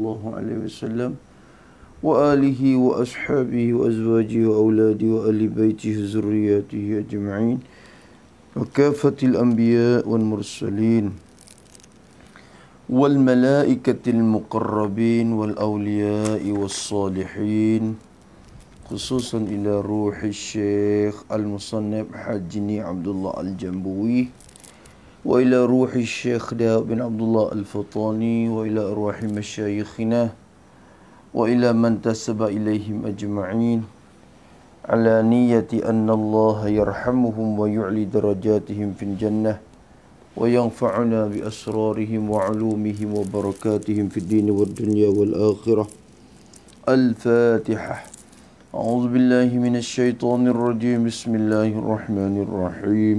الله عليه وسلم وآله وأصحابه وأزواجه وأولاده وآل بيته وذرياته أجمعين وكافة الأنبياء والمرسلين والملائكة المقربين والأولياء والصالحين خصوصا إلى روح الشيخ المصنف حجني عبد الله الجنبوي وإلى روح الشيخ داء بن عبد الله الفطاني وإلى أرواح مشايخنا وإلى من تسب إليهم أجمعين على نية أن الله يرحمهم ويعلي درجاتهم في الجنة وينفعنا بأسرارهم وعلومهم وبركاتهم في الدين والدنيا والآخرة الفاتحة أعوذ بالله من الشيطان الرجيم بسم الله الرحمن الرحيم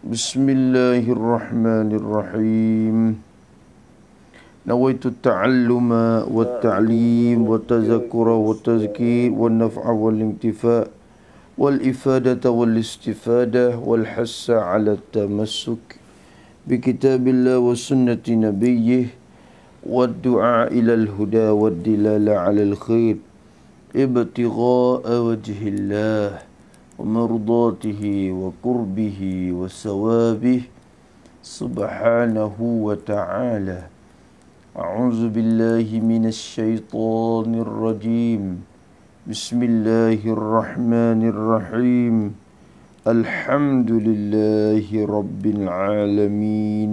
بسم الله الرحمن الرحيم نويت التعلم والتعليم والتذكر والتذكير والنفع والانتفاء والإفادة والاستفادة والحس على التمسك بكتاب الله وسنة نبيه والدعاء إلى الهدى والدلالة على الخير ابتغاء وجه الله ومرضاته وقربه وثوابه سبحانه وتعالى أعوذ بالله من الشيطان الرجيم بسم الله الرحمن الرحيم الحمد لله رب العالمين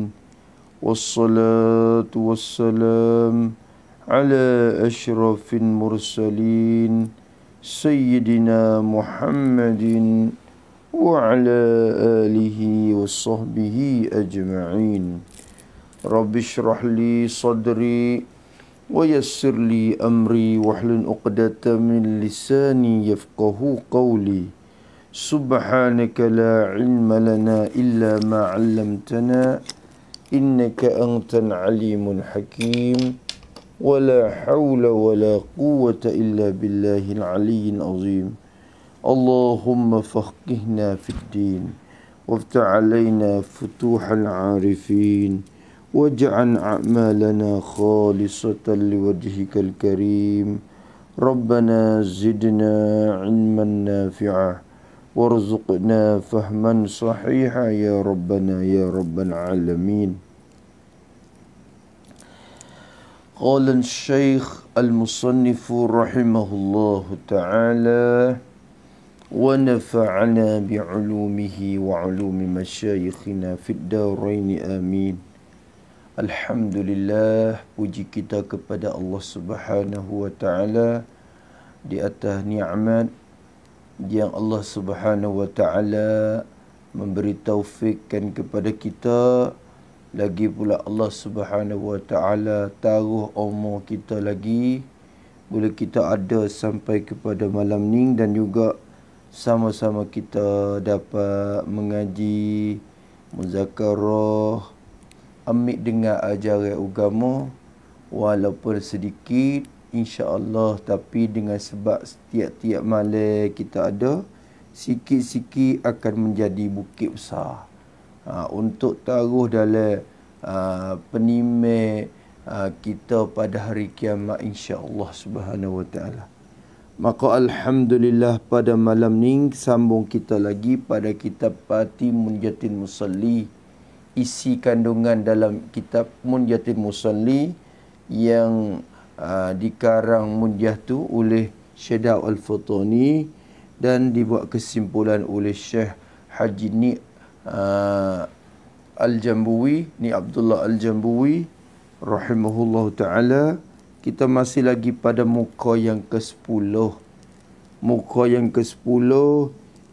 والصلاة والسلام على أشرف المرسلين سيدنا محمد وعلى آله وصحبه أجمعين رب اشرح لي صدري ويسر لي أمري واحلل عقدة من لساني يفقه قولي سبحانك لا علم لنا إلا ما علمتنا إنك أنت العليم الحكيم ولا حول ولا قوة إلا بالله العلي العظيم اللهم فقهنا في الدين وافتح علينا فتوح العارفين واجعل أعمالنا خالصة لوجهك الكريم ربنا زدنا علما نافعا وارزقنا فهما صحيحا يا ربنا يا رب العالمين قال الشيخ المصنف رحمه الله تعالى ونفعنا بعلومه وعلوم مشايخنا في الدارين آمين الحمد puji kita kepada Allah Subhanahu wa taala di atas nikmat yang Allah Subhanahu wa taala memberi taufikkan kepada kita lagi pula Allah Subhanahu Wa Taala taruh umur kita lagi boleh kita ada sampai kepada malam ni dan juga sama-sama kita dapat mengaji muzakarah ambil dengan ajaran agama walaupun sedikit insya-Allah tapi dengan sebab setiap-tiap malam kita ada sikit-sikit akan menjadi bukit besar ha, untuk taruh dalam ha, ah, penime ha, ah, kita pada hari kiamat insya-Allah Subhanahu wa taala. Maka alhamdulillah pada malam ni sambung kita lagi pada kitab Pati Munjatin Musalli isi kandungan dalam kitab Munjatin Musalli yang uh, dikarang Munjah tu oleh Syedah Al-Fatani dan dibuat kesimpulan oleh Syekh Haji Ni uh, Al-Jambuwi ni Abdullah Al-Jambuwi rahimahullahu taala kita masih lagi pada muka yang ke-10 muka yang ke-10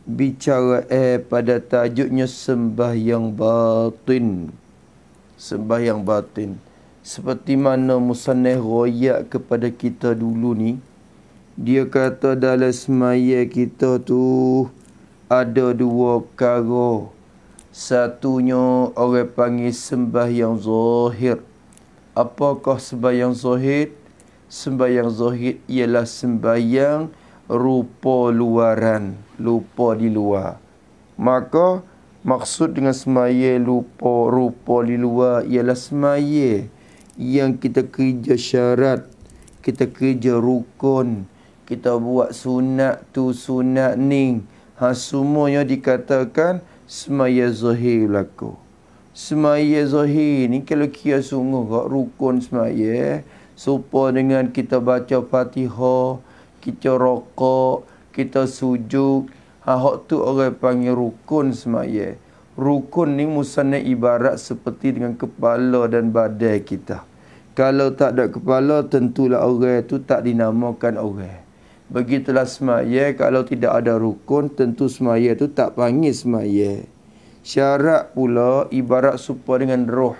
bicara eh pada tajuknya sembah yang batin sembah yang batin seperti mana musannih royak kepada kita dulu ni dia kata dalam semaya kita tu ada dua perkara Satunya orang panggil yang zahir. Apakah sembah sembahyang zahir? yang zahir ialah sembah yang rupa luaran, lupa di luar. Maka maksud dengan semaya lupa rupa di luar ialah semaya yang kita kerja syarat, kita kerja rukun, kita buat sunat tu sunat ni. Ha, semuanya dikatakan Semaya zahir laku, Semaya zahir ni kalau kia sungguh kak rukun semaya. Supa dengan kita baca fatihah, kita rokok, kita sujud. Hak tu orang panggil rukun semaya. Rukun ni musanna ibarat seperti dengan kepala dan badai kita. Kalau tak ada kepala tentulah orang tu tak dinamakan orang. Begitulah semaya kalau tidak ada rukun tentu semaya itu tak panggil semaya. Syarat pula ibarat supaya dengan roh.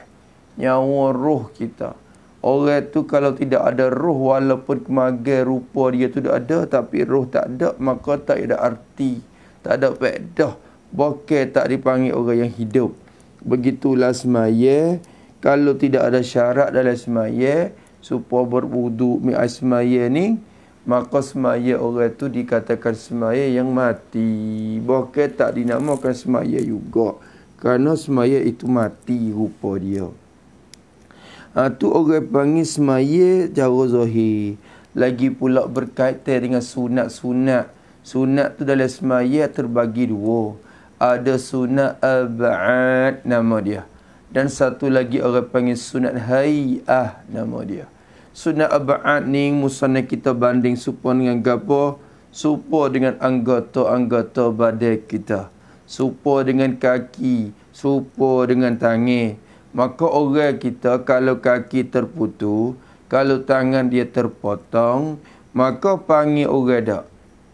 Nyawa roh kita. Orang tu kalau tidak ada roh walaupun kemagai rupa dia tu ada tapi roh tak ada maka tak ada arti. Tak ada pedah. Bokeh tak dipanggil orang yang hidup. Begitulah semaya. Kalau tidak ada syarat dalam semaya supaya berbudu mi'ah semaya ni maka semaya orang tu dikatakan semaya yang mati. Bukan tak dinamakan semaya juga. Kerana semaya itu mati rupa dia. Ha, orang panggil semaya jara zahir. Lagi pula berkaitan dengan sunat-sunat. Sunat tu dalam semaya terbagi dua. Ada sunat abad nama dia. Dan satu lagi orang panggil sunat hai'ah nama dia sunnah abad ni musanna kita banding supo dengan gapo supo dengan anggota-anggota badan kita supo dengan kaki supo dengan tangan maka orang kita kalau kaki terputus kalau tangan dia terpotong maka panggil orang tak?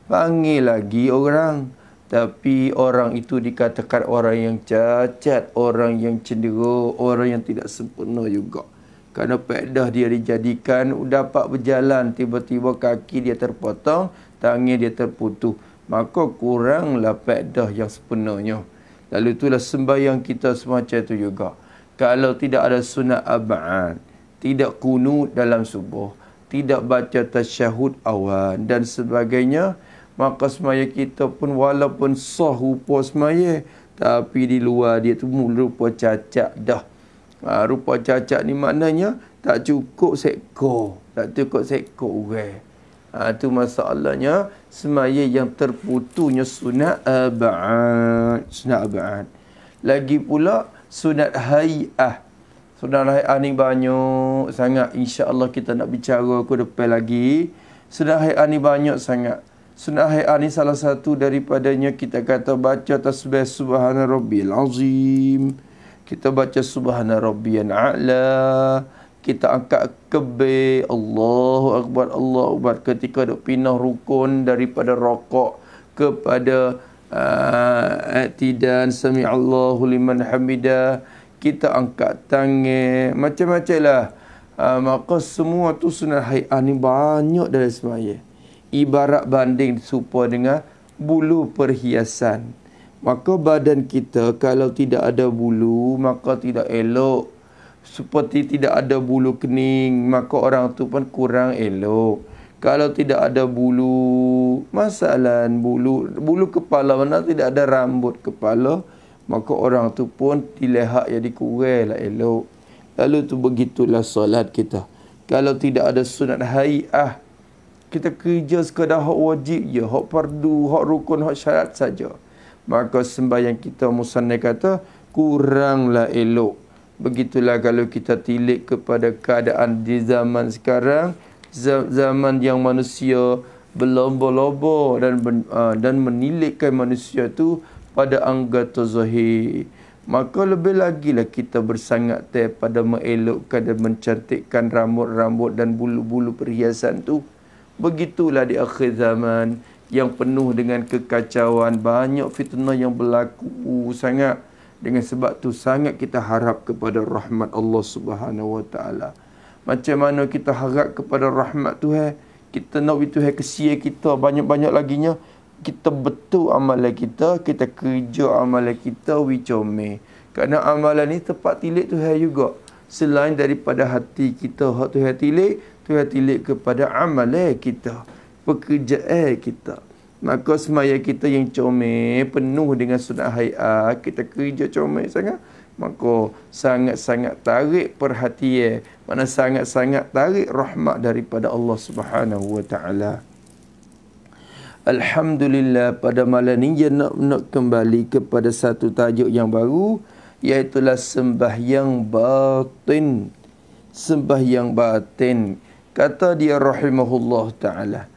panggil lagi orang tapi orang itu dikatakan orang yang cacat, orang yang cedera, orang yang tidak sempurna juga kerana pedah dia dijadikan dapat berjalan tiba-tiba kaki dia terpotong tangan dia terputus maka kuranglah pedah yang sepenuhnya lalu itulah sembahyang kita semacam itu juga kalau tidak ada sunat aban tidak kunut dalam subuh tidak baca tasyahud awal dan sebagainya maka semaya kita pun walaupun sah rupa semaya tapi di luar dia tu mulu rupa cacat dah ha, rupa cacat ni maknanya tak cukup seekor tak cukup seekor orang ha, ah, tu masalahnya semaya yang terputusnya sunat abad sunat abad lagi pula sunat hai'ah sunat hai'ah ni banyak sangat insyaAllah kita nak bicara aku depan lagi sunat hai'ah ni banyak sangat sunat hai'ah ni salah satu daripadanya kita kata baca tasbih subhanallah rabbil azim kita baca Subhana subhanarabbiyal a'la. Kita angkat kebir. Allahu akbar, Allahu akbar. Ketika duk pindah rukun daripada rokok kepada uh, atidan. Sami'allahu liman Hamida. Kita angkat tangan. Macam-macam lah. Uh, maka semua tu sunnah hai'ah ni banyak dalam semaya. Ibarat banding supaya dengan bulu perhiasan. Maka badan kita kalau tidak ada bulu, maka tidak elok. Seperti tidak ada bulu kening, maka orang tu pun kurang elok. Kalau tidak ada bulu, masalan bulu bulu kepala mana tidak ada rambut kepala, maka orang tu pun dilihat jadi kurang lah elok. Lalu tu begitulah solat kita. Kalau tidak ada sunat hai'ah, kita kerja sekadar hak wajib je, hak perdu, hak rukun, hak syarat saja maka sembahyang kita musanna kata kuranglah elok begitulah kalau kita tilik kepada keadaan di zaman sekarang zaman yang manusia berlomba-lomba dan ah, dan menilikkan manusia tu pada anggota zahir maka lebih lagi lah kita bersangat teh pada mengelokkan dan mencantikkan rambut-rambut dan bulu-bulu perhiasan tu begitulah di akhir zaman yang penuh dengan kekacauan banyak fitnah yang berlaku sangat dengan sebab tu sangat kita harap kepada rahmat Allah Subhanahu Wa Taala macam mana kita harap kepada rahmat tu Tuhan kita nak itu hai kesia kita banyak-banyak lagi nya kita betul amalan kita kita kerja amalan kita wicome come kerana amalan ni tempat tilik Tuhan juga selain daripada hati kita hak Tuhan tilik Tuhan tilik kepada amalan kita pekerjaan eh, kita. Maka semaya kita yang comel, penuh dengan sunat hai'ah, kita kerja comel sangat. Maka sangat-sangat tarik perhatian. Mana sangat-sangat tarik rahmat daripada Allah Subhanahu SWT. Alhamdulillah pada malam ini jangan nak, nak kembali kepada satu tajuk yang baru iaitulah sembahyang batin sembahyang batin kata dia rahimahullah taala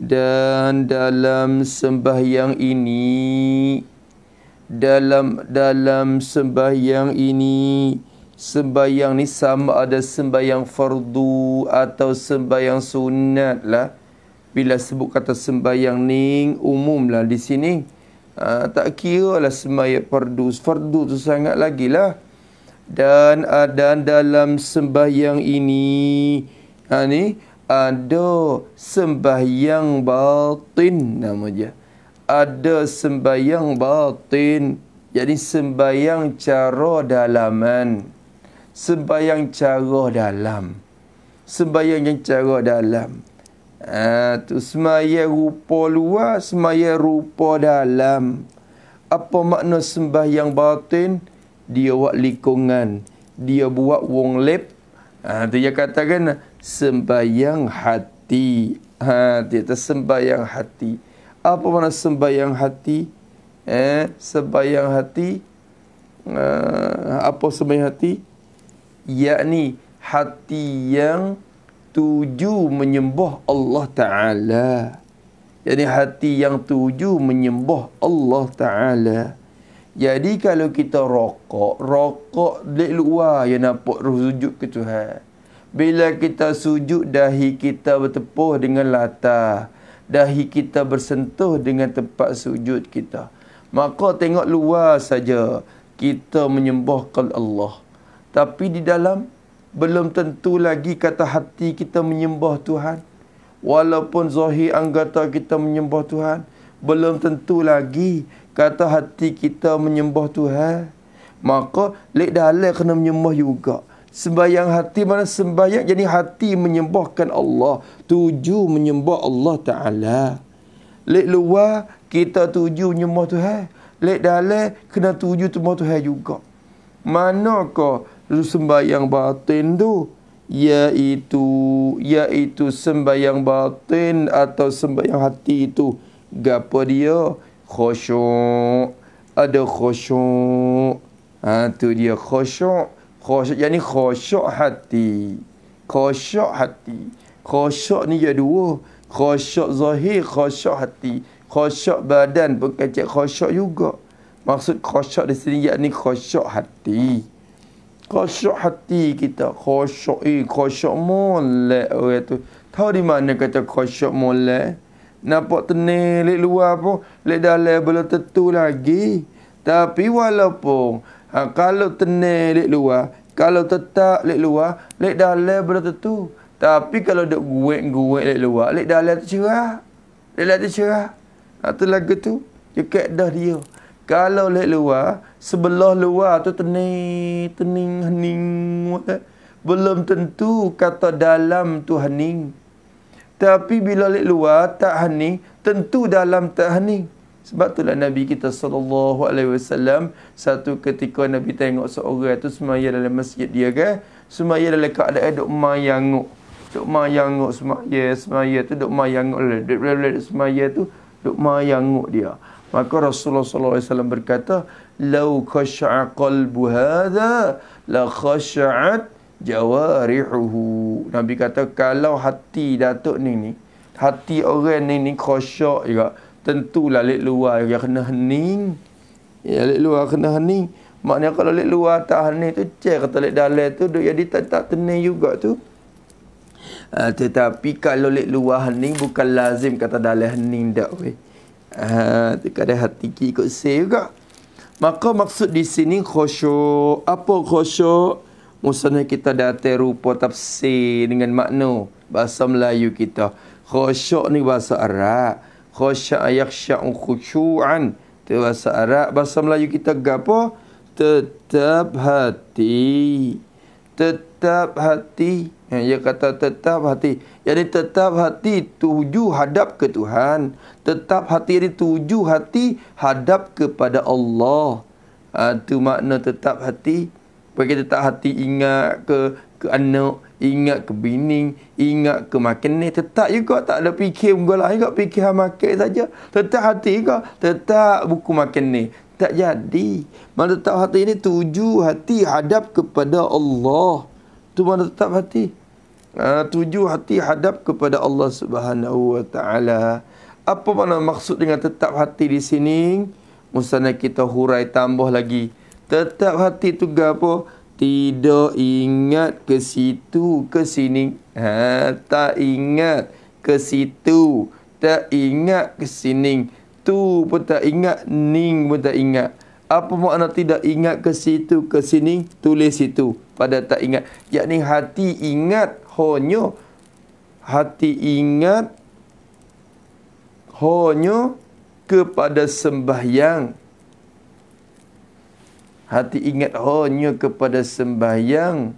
dan dalam sembahyang ini dalam dalam sembahyang ini sembahyang ni sama ada sembahyang fardu atau sembahyang sunat lah bila sebut kata sembahyang ni umum lah di sini ha, tak kira lah sembahyang fardu fardu tu sangat lagi lah dan ada dalam sembahyang ini ha, ni ada sembahyang batin nama dia. Ada sembahyang batin. Jadi sembahyang cara dalaman. Sembahyang cara dalam. Sembahyang yang cara dalam. Itu ha, tu semaya rupa luar, semaya rupa dalam. Apa makna sembahyang batin? Dia buat likungan. Dia buat wong lep. Itu ha, dia katakan, sembahyang hati. Ha, di atas sembahyang hati. Apa mana sembahyang hati? Eh, sembahyang hati. Uh, apa sembahyang hati? Yakni hati yang tuju menyembah Allah Ta'ala. Jadi hati yang tuju menyembah Allah Ta'ala. Jadi kalau kita rokok, rokok dari luar yang nampak rujuk ke Tuhan. Bila kita sujud, dahi kita bertepuh dengan latar. Dahi kita bersentuh dengan tempat sujud kita. Maka tengok luar saja kita menyembahkan Allah. Tapi di dalam, belum tentu lagi kata hati kita menyembah Tuhan. Walaupun zahir anggota kita menyembah Tuhan, belum tentu lagi kata hati kita menyembah Tuhan. Maka, lek dalek kena menyembah juga sembahyang hati mana sembahyang jadi hati menyembahkan Allah tuju menyembah Allah taala lek luar kita tuju menyembah Tuhan lek dalam kena tuju tu menyembah Tuhan juga manakah lu sembahyang batin tu iaitu iaitu sembahyang batin atau sembahyang hati itu gapo dia khusyuk ada khusyuk ha tu dia khusyuk khusyuk yakni khusyuk hati khusyuk hati khusyuk ni dia ya dua khusyuk zahir khusyuk hati khusyuk badan pun kecek khusyuk juga maksud khusyuk di sini yakni khusyuk hati khusyuk hati kita khusyuk i khusyuk molek orang tu tahu di mana kata khusyuk molek nampak tenang lek luar pun lek dalam belum tentu lagi tapi walaupun Ha, kalau tenang di luar, kalau tetak di luar, di dalam boleh tentu. Tapi kalau duk guet-guet lek luar, di dalam tercerah. Di dalam tercerah. Itu ha, lagu tu. Cekat dah dia. Kalau di luar, sebelah luar tu tening, tening, hening. Belum tentu kata dalam tu hening. Tapi bila di luar tak hening, tentu dalam tak hening. Sebab itulah Nabi kita sallallahu alaihi wasallam satu ketika Nabi tengok seorang tu semaya dalam masjid dia ke, semaya dalam keadaan dok mayang. Dok mayang semaya, semaya tu dok mayang oleh dok semaya tu dok mayang dia. Maka Rasulullah sallallahu alaihi wasallam berkata, "Lau khasha'a qalbu hadha la khasha'at jawarihuhu." Nabi kata kalau hati Datuk ni ni, hati orang ni ni khosyak juga tentulah lalik luar yang kena hening. Ya, lalik luar kena hening. Maknanya kalau lalik luar tak hening tu, cek kata lalik dalai tu, dia jadi tak, tak tenang juga tu. Uh, tetapi kalau lalik luar hening, bukan lazim kata dalai hening tak. Weh. Uh, tu kadang hati kita ikut say juga. Maka maksud di sini khosyuk. Apa khosyuk? Maksudnya kita dah rupa tafsir dengan makna bahasa Melayu kita. Khosyuk ni bahasa Arab khosya yakhsha khusyuan tu bahasa Arab bahasa Melayu kita gapo tetap hati tetap hati yang dia kata tetap hati jadi tetap hati tuju hadap ke Tuhan tetap hati jadi tuju hati hadap kepada Allah itu ah, ha, makna tetap hati bagi tetap hati ingat ke ke anak ingat ke bini, ingat ke makan ni, tetap juga tak ada fikir menggolak lah. juga, fikir makan saja. Tetap hati juga, tetap buku makan ni. Tak jadi. Mana tetap hati ini tuju hati hadap kepada Allah. Tu mana tetap hati? Ha, tuju hati hadap kepada Allah Subhanahu Wa Taala. Apa mana maksud dengan tetap hati di sini? Musanna kita hurai tambah lagi. Tetap hati tu gapo tidak ingat ke situ ke sini ha tak ingat ke situ tak ingat ke sini tu pun tak ingat ning pun tak ingat apa makna tidak ingat ke situ ke sini tulis situ pada tak ingat yakni hati ingat honyo, hati ingat honyo kepada sembahyang hati ingat hanya kepada sembahyang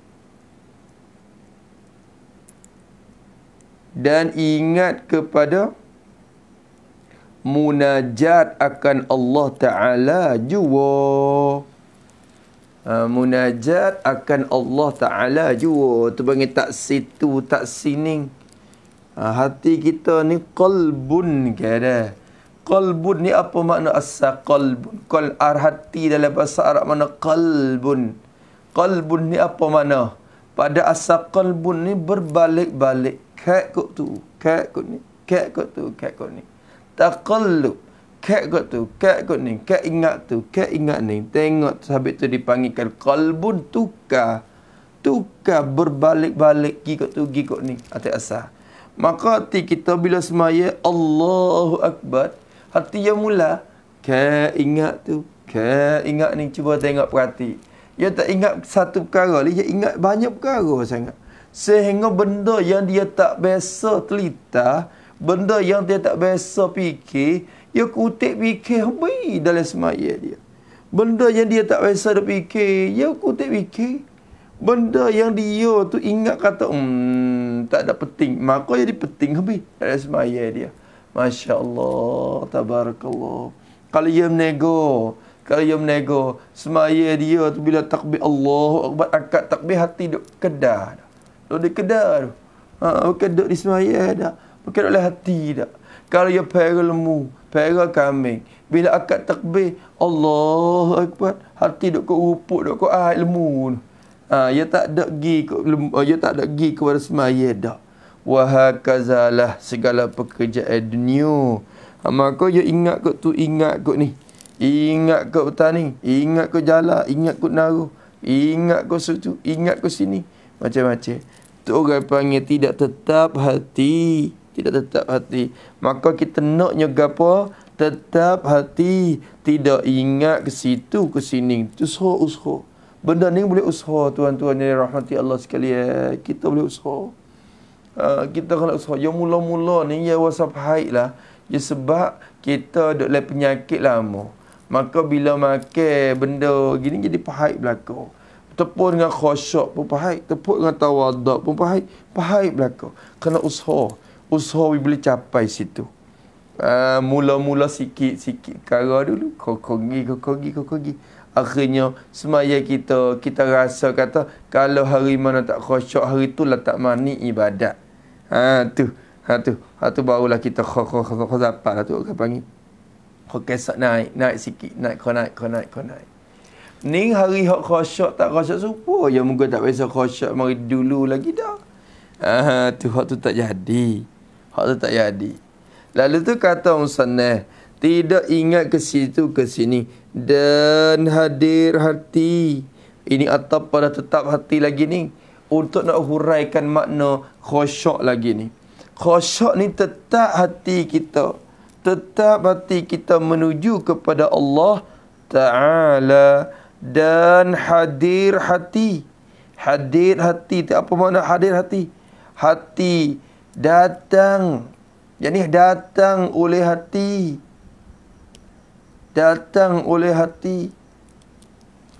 dan ingat kepada munajat akan Allah Ta'ala jua. Ha, munajat akan Allah Ta'ala jua. Itu panggil tak situ, tak sini. Ha, hati kita ni kalbun ke Qalbun ni apa makna asa qalbun? Qal arhati dalam bahasa Arab makna qalbun. Qalbun ni apa makna? Pada asa qalbun ni berbalik-balik. Kek kot tu, kek kot ni, kek kot tu, kek kot ni. Taqallub. Kek kot tu, kek kot ni, kek ingat tu, kek ingat ni. Tengok tu, habis tu dipanggil qalbun tuka, tuka berbalik-balik. Gikot tu, gikot ni. Atas asa. Maka hati kita bila semaya Allahu Akbar Hati yang mula Ke ingat tu Ke ingat ni Cuba tengok perhati Dia tak ingat satu perkara Dia ingat banyak perkara sangat Sehingga benda yang dia tak biasa telita, Benda yang dia tak biasa fikir Dia kutip fikir Habis dalam semaya dia Benda yang dia tak biasa dia fikir Dia kutip fikir Benda yang dia tu ingat kata Hmm tak ada penting Maka jadi penting habis dalam semaya dia Masya Allah, Tabarakallah. Kalau dia menego, kalau dia menego, semaya dia tu bila takbir Allah, akbar akad takbir hati duk kedah. Duk di kedah tu. Ha, bukan duk di semaya dah. Bukan duk hati dah. Kalau dia pera lemu, pera kambing, bila akad takbir, Allah akbar, hati duk kau rupuk, duk kau air lemu tu. Ha, dia tak ada pergi, ia tak ada pergi kepada semaya dah wahakazalah segala pekerjaan dunia. Amak kau ya ingat kau tu ingat kau ni. Ingat kau petani, ingat kau jala, ingat kau naru, ingat kau situ, ingat kau sini. Macam-macam. Tu orang panggil tidak tetap hati, tidak tetap hati. Maka kita naknya gapo? Tetap hati, tidak ingat ke situ ke sini. Tu so usho. Benda ni boleh usho tuan-tuan yang rahmati Allah sekalian. Kita boleh usho. Eh, kita kena usaha. Yang mula-mula ni, ya wasap haid lah. Ya sebab kita duduk lep penyakit lama. Maka bila makan benda gini, jadi pahit belakang. Tepuk dengan khosyok pun pahit. Tepuk dengan tawadak pun pahit. Pahit belakang. Kena usaha. Usaha we boleh capai situ. Eh, mula-mula uh, sikit-sikit kara dulu. Kokogi, kokogi, kokogi. Akhirnya semaya kita, kita rasa kata kalau hari mana tak khosyok, hari itulah tak mani ibadat. Ha tu. Ha tu. Ha tu barulah kita khazapat lah tu orang panggil. Kesat naik, naik sikit, naik kau naik, kau naik, kau naik. Ni hari hak khosyok tak khosyok supo, Ya muka tak biasa khosyok mari dulu lagi dah. Ah tu hak tu tak jadi. Hak tu tak jadi. Lalu tu kata orang sana, tidak ingat ke situ ke sini dan hadir hati. Ini atap pada tetap hati lagi ni untuk nak huraikan makna khosyok lagi ni. Khosyok ni tetap hati kita. Tetap hati kita menuju kepada Allah Ta'ala dan hadir hati. Hadir hati. Apa makna hadir hati? Hati datang. Jadi datang oleh hati. Datang oleh hati.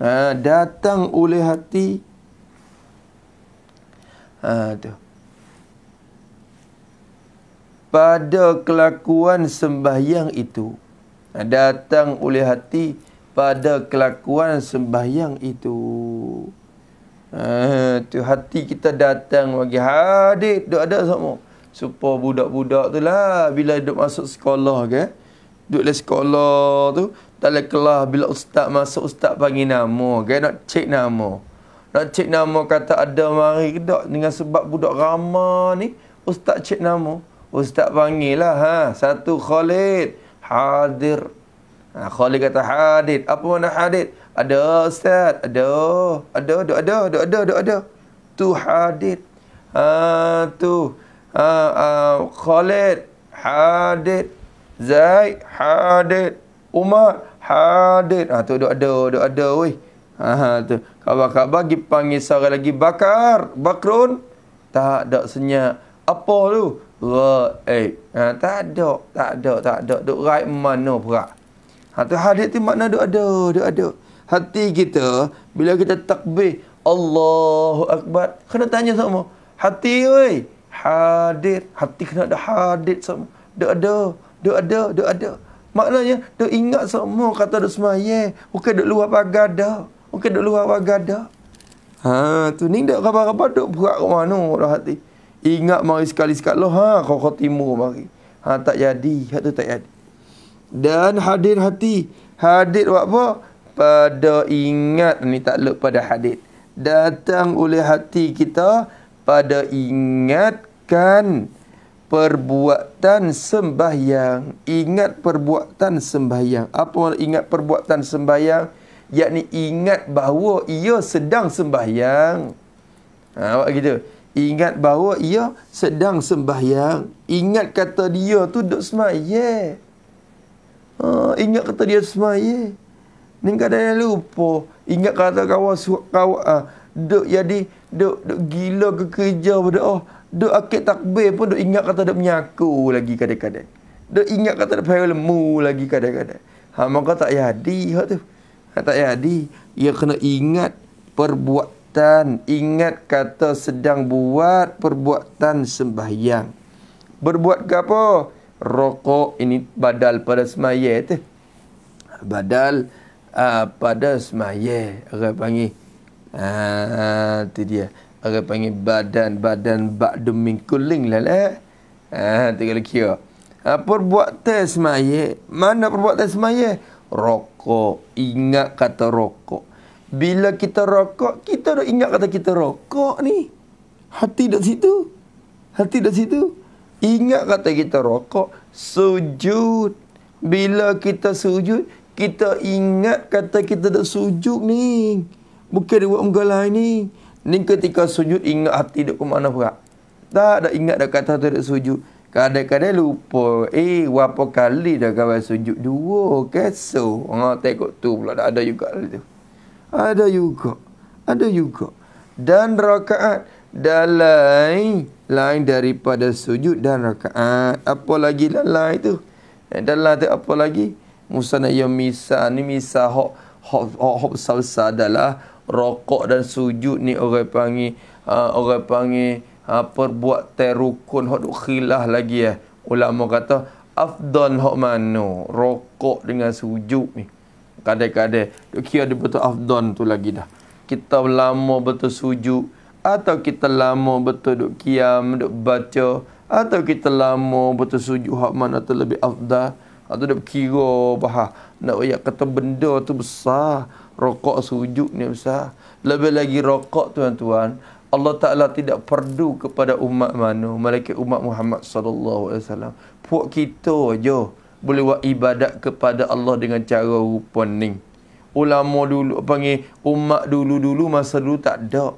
Ha, datang oleh hati ha, tu. Pada kelakuan sembahyang itu Datang oleh hati pada kelakuan sembahyang itu Itu ha, hati kita datang bagi hadir ha, Duk ada semua Supaya budak-budak tu lah Bila duk masuk sekolah ke Duk dari sekolah tu Dalam kelas bila ustaz masuk Ustaz panggil nama ke Nak cek nama nak cek nama kata ada mari ke tak dengan sebab budak ramah ni ustaz cek nama. Ustaz panggil lah ha satu Khalid hadir. Ha, Khalid kata hadir. Apa mana hadir? Ada ustaz, ada, ada, ada, ada, ada, ada, ada. ada. Tu hadir. Ha tu ha, ha Khalid hadir. Zaid hadir. Umar hadir. Ha tu ada, ada, ada, ada weh. Ha, ha tu. Khabar khabar bagi panggil seorang lagi bakar. Bakrun. Tak ada senyap. Apa tu? Wah, eh. Ha, tak ada. Tak ada. Tak ada. Duk right mana pula. Ha, tu hadith tu makna duk ada. Duk ada. Hati kita. Bila kita takbir. Allahu Akbar. Kena tanya semua. Hati wey. Hadir. Hati kena ada hadir semua. Duk ada. Duk ada. Duk ada. Maknanya, duk ingat semua kata duk semaya. Bukan duk luar pagar dah. Mungkin duduk luar awak gada. Ha, tu ni dak rabar-rabar duk buat rumah tu dah hati. Ingat mari sekali sekali lah ha, kau kau timur mari. Ha tak jadi, hak tu tak jadi. Dan hadir hati. Hadir buat apa? Pada ingat ni tak lep pada hadir. Datang oleh hati kita pada ingatkan perbuatan sembahyang. Ingat perbuatan sembahyang. Apa ingat perbuatan Sembahyang yakni ingat bahawa ia sedang sembahyang. Ha, awak kata, ingat bahawa ia sedang sembahyang. Ingat kata dia tu duduk semayang. Ha, ingat kata dia semayang. Ini kadang yang lupa. Ingat kata kawan kawan ha, ah, duduk jadi, duduk, duduk gila ke kerja berdoa. Duduk oh, akit takbir pun duduk ingat kata duduk menyaku lagi kadang-kadang. Duduk ingat kata duduk payah lemu lagi kadang-kadang. Ha, maka tak yadi. Ha, tu. Kata eh, payah di ia kena ingat perbuatan ingat kata sedang buat perbuatan sembahyang berbuat ke apa rokok ini badal pada semaya eh, tu badal uh, pada semaya orang panggil ah uh, dia orang panggil badan badan ba'du min lah lah ah uh, tu kalau kira uh, perbuatan semaya mana perbuatan semaya Rok rokok, ingat kata rokok. Bila kita rokok, kita dah ingat kata kita rokok ni. Hati dah situ. Hati dah situ. Ingat kata kita rokok, sujud. Bila kita sujud, kita ingat kata kita dah sujud ni. Bukan dia buat muka lain ni. Ni ketika sujud, ingat hati dia ke mana pula. Tak ada ingat dah kata hati dah sujud. Kadang-kadang lupa. Eh, berapa kali dah kawan sujud? Dua keso, So, ha, tengok tu pula. Ada juga. Tu. Ada juga. Ada juga. Dan rakaat. Dan lain. Lain daripada sujud dan rakaat. Apa lagi lah lain tu? Dan eh, lain tu apa lagi? Musana yang misa. Ni misa hok. Hok hok besar-besar adalah. Rokok dan sujud ni orang panggil. Uh, orang panggil ha, perbuat terukun hok khilah lagi eh. Ulama kata afdal hok mano rokok dengan sujud ni. Kadang-kadang duk kira dia betul afdal tu lagi dah. Kita lama betul sujud atau kita lama betul duk kiam duk baca atau kita lama betul sujud hok mano tu lebih afdal. Atau dia kira bahah nak ayat kata benda tu besar rokok sujud ni besar lebih lagi rokok tuan-tuan Allah Taala tidak perdu kepada umat mana Mereka umat Muhammad sallallahu alaihi wasallam puak kita aja boleh buat ibadat kepada Allah dengan cara rupa ni ulama dulu panggil umat dulu-dulu masa dulu tak ada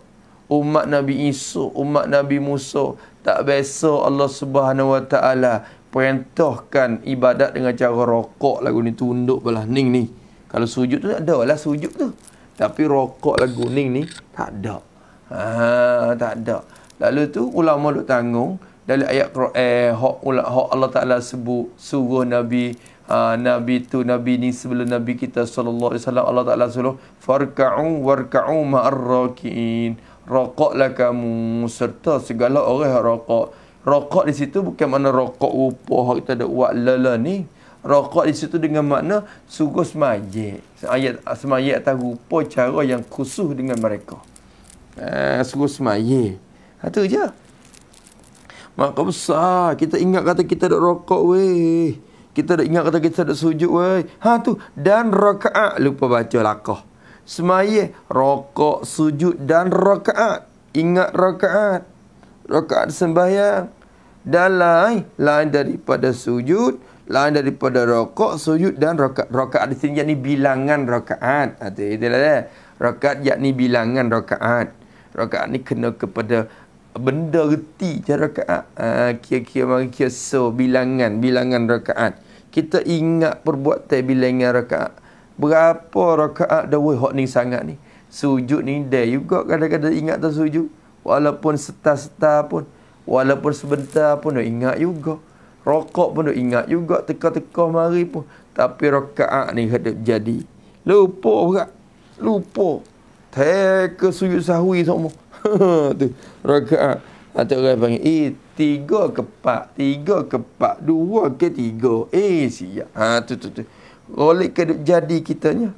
umat Nabi Isu, umat Nabi Musa tak biasa Allah Subhanahu wa taala perintahkan ibadat dengan cara rokok lagu ni tunduk belah ning ni kalau sujud tu tak ada lah sujud tu tapi rokok lagu ning ni tak ada Ah, tak ada. Lalu tu ulama duk tanggung dari ayat Quran hak eh, hak Allah Taala sebut suruh nabi aa, ah, nabi tu nabi ni sebelum nabi kita sallallahu alaihi wasallam Allah Taala suruh farka'u warka'u ma'arrakin. Rokoklah kamu serta segala orang yang rokok. Rokok di situ bukan mana rokok rupa hak kita ada buat lala ni. Rokok di situ dengan makna suruh semayat. Ayat semayat atas rupa cara yang khusus dengan mereka. Eh, suruh semaya. Satu je. Maka besar. Kita ingat kata kita duduk rokok weh. Kita duduk ingat kata kita duduk sujud weh. Ha tu. Dan rokaat. Lupa baca lakoh. Semaya. Rokok, sujud dan rokaat. Ingat rokaat. Rokaat sembahyang. Dan lain. Lain daripada sujud. Lain daripada rokok, sujud dan rokaat. Rokaat di sini yakni bilangan rokaat. Ha, itulah dia. Rokaat yakni bilangan Rokaat rakaat ni kena kepada benda reti je rakaat uh, ah, kia-kia mari kia so bilangan bilangan rakaat kita ingat perbuatan bilangan rakaat berapa rakaat dah weh hok ni sangat ni sujud ni dah juga kadang-kadang ingat tak sujud walaupun seta-seta pun walaupun sebentar pun dah ingat juga rokok pun dah ingat juga teka-teka mari pun tapi rakaat ni kada jadi lupa pula lupa Teka sujud sahwi semua. tu. Rakaat. Atau orang panggil. Eh, tiga ke pak, Tiga ke pak, Dua ke tiga. Eh, siap. Ha, tu, tu, tu. Rolik ke jadi kitanya.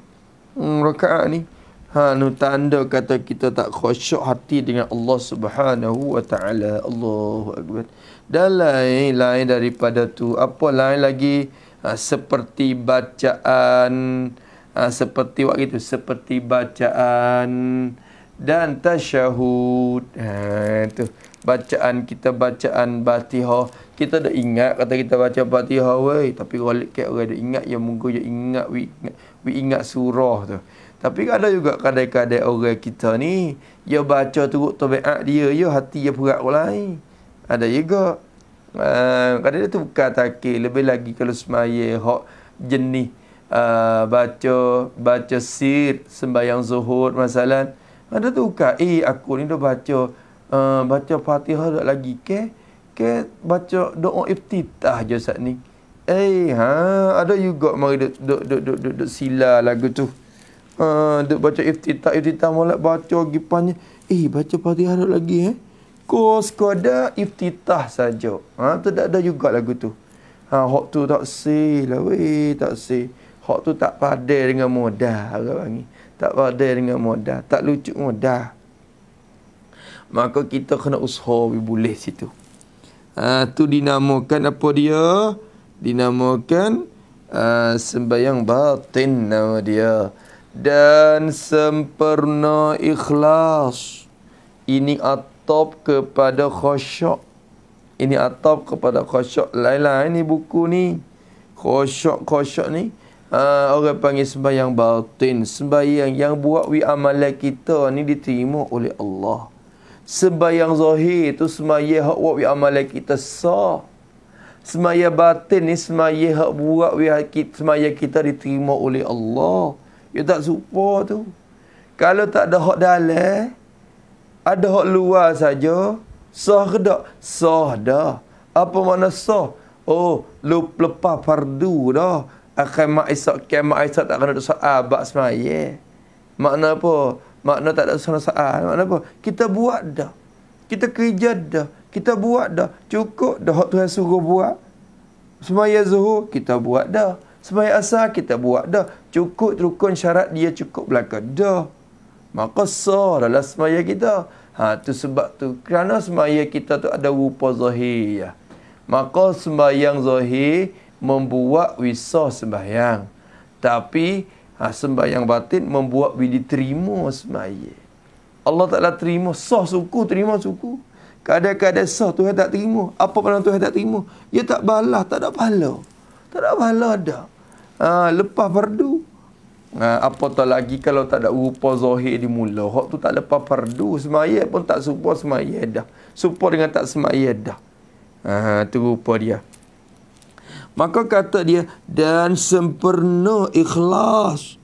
Hmm, rakaat ni. Ha, nu tanda kata kita tak khosyuk hati dengan Allah Subhanahu Wa Taala. Allahu Akbar. Dan lain-lain daripada tu. Apa lain lagi? Ha, seperti bacaan... Ah, seperti waktu itu seperti bacaan dan tasyahud ha ah, itu bacaan kita bacaan Fatihah kita dah ingat kata kita baca Fatihah wei tapi kalau ke orang dah ingat yang munggu yang ingat we ingat, we ingat surah tu tapi ada juga kadai-kadai orang kita ni ya dia baca ya turut tabiat dia dia hati dia berat lain ada juga ah, kadai tu kata ke Lebih lagi kalau semaya Hak jenis Ah, baca baca sir sembahyang zuhur masalan ada tu ka eh aku ni dah baca uh, baca Fatihah dah lagi ke ke baca doa iftitah je sat ni eh ha ada juga mari duk duk duk duk duk, duk sila lagu tu uh, duk baca iftitah iftitah mula baca gipannya eh baca Fatihah dah lagi eh kos kada iftitah saja ha tak ada juga lagu tu ha hok tu tak sila weh tak sila Hak tu tak padai dengan modah, Harap panggil Tak padai dengan modah, Tak lucu modah. Maka kita kena usaha boleh situ ha, Tu dinamakan apa dia Dinamakan uh, ha, Sembayang batin nama dia Dan sempurna ikhlas Ini atop kepada khosyok Ini atop kepada khosyok Lain-lain ni buku ni Khosyok-khosyok ni Uh, orang panggil sembahyang batin Sembahyang yang buat wi amalan kita ni diterima oleh Allah Sembahyang zahir tu sembahyang hak buat wi amalan kita sah Sembahyang batin ni sembahyang hak buat wi sembahyang kita diterima oleh Allah Ya tak serupa tu Kalau tak ada hak dalam Ada hak luar saja Sah ke tak? Sah dah Apa makna sah? Oh, lu lepas fardu dah akan mak esok mak esok tak kena soal ah, bab semaya. Ya. Makna apa? Makna tak ada soal-soal. Makna apa? Kita buat dah. Kita kerja dah. Kita buat dah. Cukup dah hak Tuhan suruh buat. Semaya zuhur, kita buat dah. Semaya asal, kita buat dah. Cukup terukun syarat dia cukup belaka dah. Maka sah dalam semaya kita. Ha, tu sebab tu. Kerana semaya kita tu ada rupa zahir. Ya. Maka sembahyang zahir, membuat wisau sembahyang. Tapi ha, sembahyang batin membuat bila terima sembahyang. Allah Ta'ala terima. Sah suku, terima suku. Kadang-kadang sah Tuhan tak terima. Apa pun Tuhan tak terima. Dia tak balah, tak ada pahala. Tak ada pahala ada. Ha, lepas perdu. Ha, apa lagi kalau tak ada rupa zahir di mula. Hak tu tak lepas perdu. Semayah pun tak support semayah dah. Support dengan tak semayah dah. Ha, ha, tu rupa dia. Maka kata dia dan sempurna ikhlas.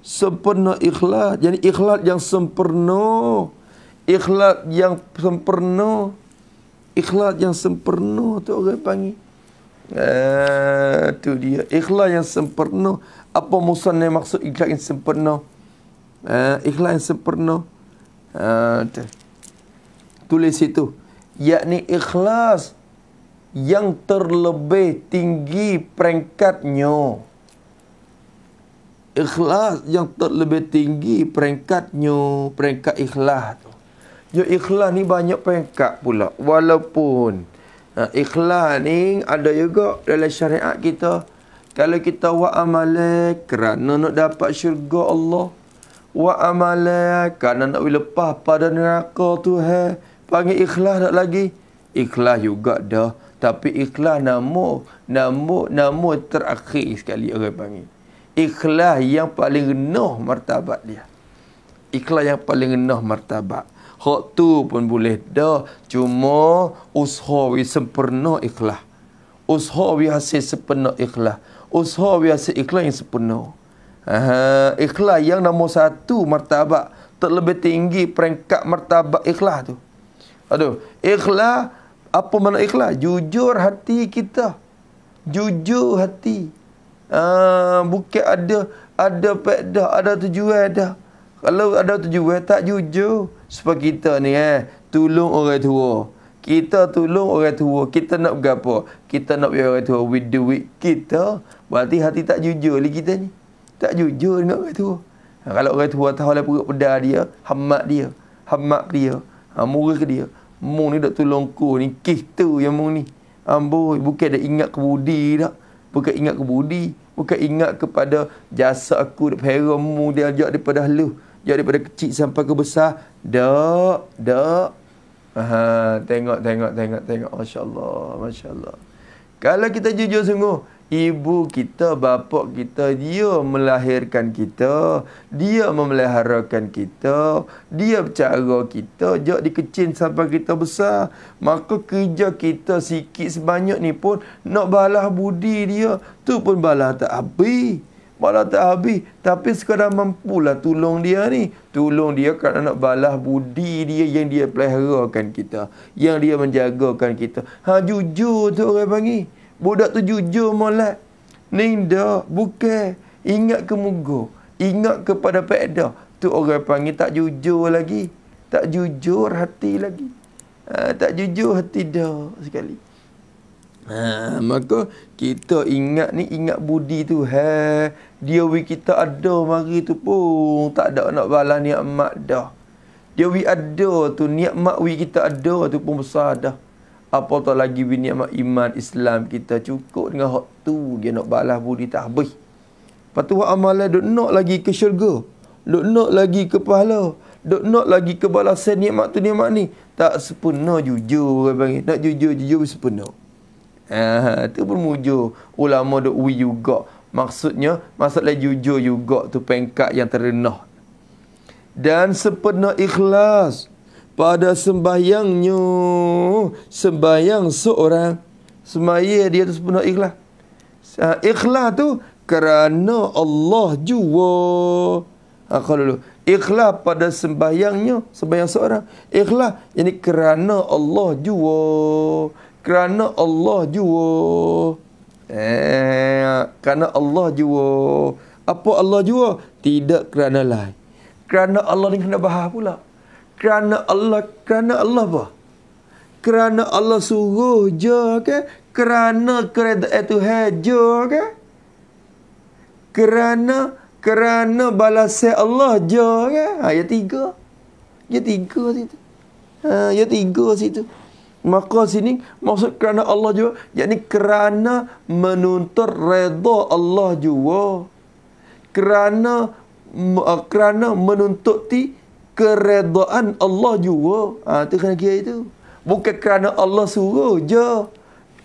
Sempurna ikhlas. Jadi ikhlas yang sempurna. Ikhlas yang sempurna. Ikhlas yang sempurna tu orang panggil. Eh, tu dia ikhlas yang sempurna. Apa musanna maksud ikhlas yang sempurna? Eh, ikhlas yang sempurna. Ah, tu. Tulis itu. Yakni ikhlas yang terlebih tinggi peringkatnya. Ikhlas yang terlebih tinggi peringkatnya, peringkat ikhlas tu. Ya ikhlas ni banyak peringkat pula. Walaupun ha, ikhlas ni ada juga dalam syariat kita. Kalau kita wa amale kerana nak dapat syurga Allah. Wa amale kerana nak lepas pada neraka tu. He. Panggil ikhlas tak lagi? Ikhlas juga dah tapi ikhlas namu namu namu terakhir sekali orang panggil ikhlas yang paling renuh martabat dia ikhlas yang paling renuh martabat hak tu pun boleh dah cuma ushawi sempurna ikhlas ushawi hasil sempurna ikhlas ushawi hasil ikhlas yang sempurna Aha, ikhlas yang nombor satu martabat terlebih tinggi peringkat martabat ikhlas tu aduh ikhlas apa makna ikhlas? Jujur hati kita. Jujur hati. Uh, ah, bukan ada ada pedah, ada tujuan dah. Kalau ada tujuan tak jujur. Sebab kita ni eh, tolong orang tua. Kita tolong orang tua. Kita nak apa? Kita nak biar orang tua. We do it. Kita. Berarti hati tak jujur lagi kita ni. Tak jujur dengan orang tua. Ha, kalau orang tua tahu lah perut pedah dia. Hamak dia. Hamak dia. Ha, murah ke dia. Mu ni dah tolong ku ni kis tu yang mu ni. Amboi, bukan dah ingat ke budi dah. Bukan ingat ke budi, bukan ingat kepada jasa aku dak pera mu dia ajak daripada lu. Jadi daripada kecil sampai ke besar. Dak, dak. Ha, tengok tengok tengok tengok masya-Allah, masya-Allah. Kalau kita jujur sungguh, ibu kita, bapa kita, dia melahirkan kita, dia memeliharakan kita, dia bercara kita, jauh dikecil sampai kita besar. Maka kerja kita sikit sebanyak ni pun nak balah budi dia, tu pun balah tak habis. Balah tak habis. Tapi sekadar lah, tolong dia ni. Tolong dia kerana nak balas budi dia yang dia peliharakan kita. Yang dia menjagakan kita. Ha, jujur tu orang panggil. Budak tu jujur molat. Ninda, bukan. Ingat ke mugo. Ingat kepada peda. Tu orang panggil tak jujur lagi. Tak jujur hati lagi. Ha, tak jujur hati dah sekali. Ha, maka kita ingat ni ingat budi tu ha, dia wi kita ada mari tu pun tak ada nak balas niat mak dah dia wi ada tu niat mak wi kita ada tu pun besar dah apa Apatah lagi bini amat iman Islam kita cukup dengan hak tu dia nak balas budi tak habis. Lepas tu amalan duk nak lagi ke syurga. Duk nak lagi ke pahala. Duk nak lagi ke balasan nikmat tu nikmat ni. Tak sepenuh jujur orang Nak jujur jujur sepenuh. Ah, tu pun mujur. Ulama duk wi juga. Maksudnya masalah jujur juga tu pengkat yang terenah. Dan sepenuh ikhlas pada sembahyangnya sembahyang seorang semaya dia tu sepenuh ikhlas uh, ikhlas tu kerana Allah jua aku ha, dulu ikhlas pada sembahyangnya sembahyang seorang ikhlas ini kerana Allah jua kerana Allah jua eh kerana Allah jua apa Allah jua tidak kerana lain kerana Allah ni kena bahas pula kerana Allah kerana Allah apa? Kerana Allah suruh je ke? Kerana kereta itu je ke? Kerana kerana balasnya Allah je ke? Ha, ya tiga. Ya tiga situ. Ha, ya tiga situ. Maka sini maksud kerana Allah jua. Yang kerana menuntut redha Allah jua. Kerana kerana menuntut ti keredaan Allah juga. Ha, itu kena kira itu. Bukan kerana Allah suruh je.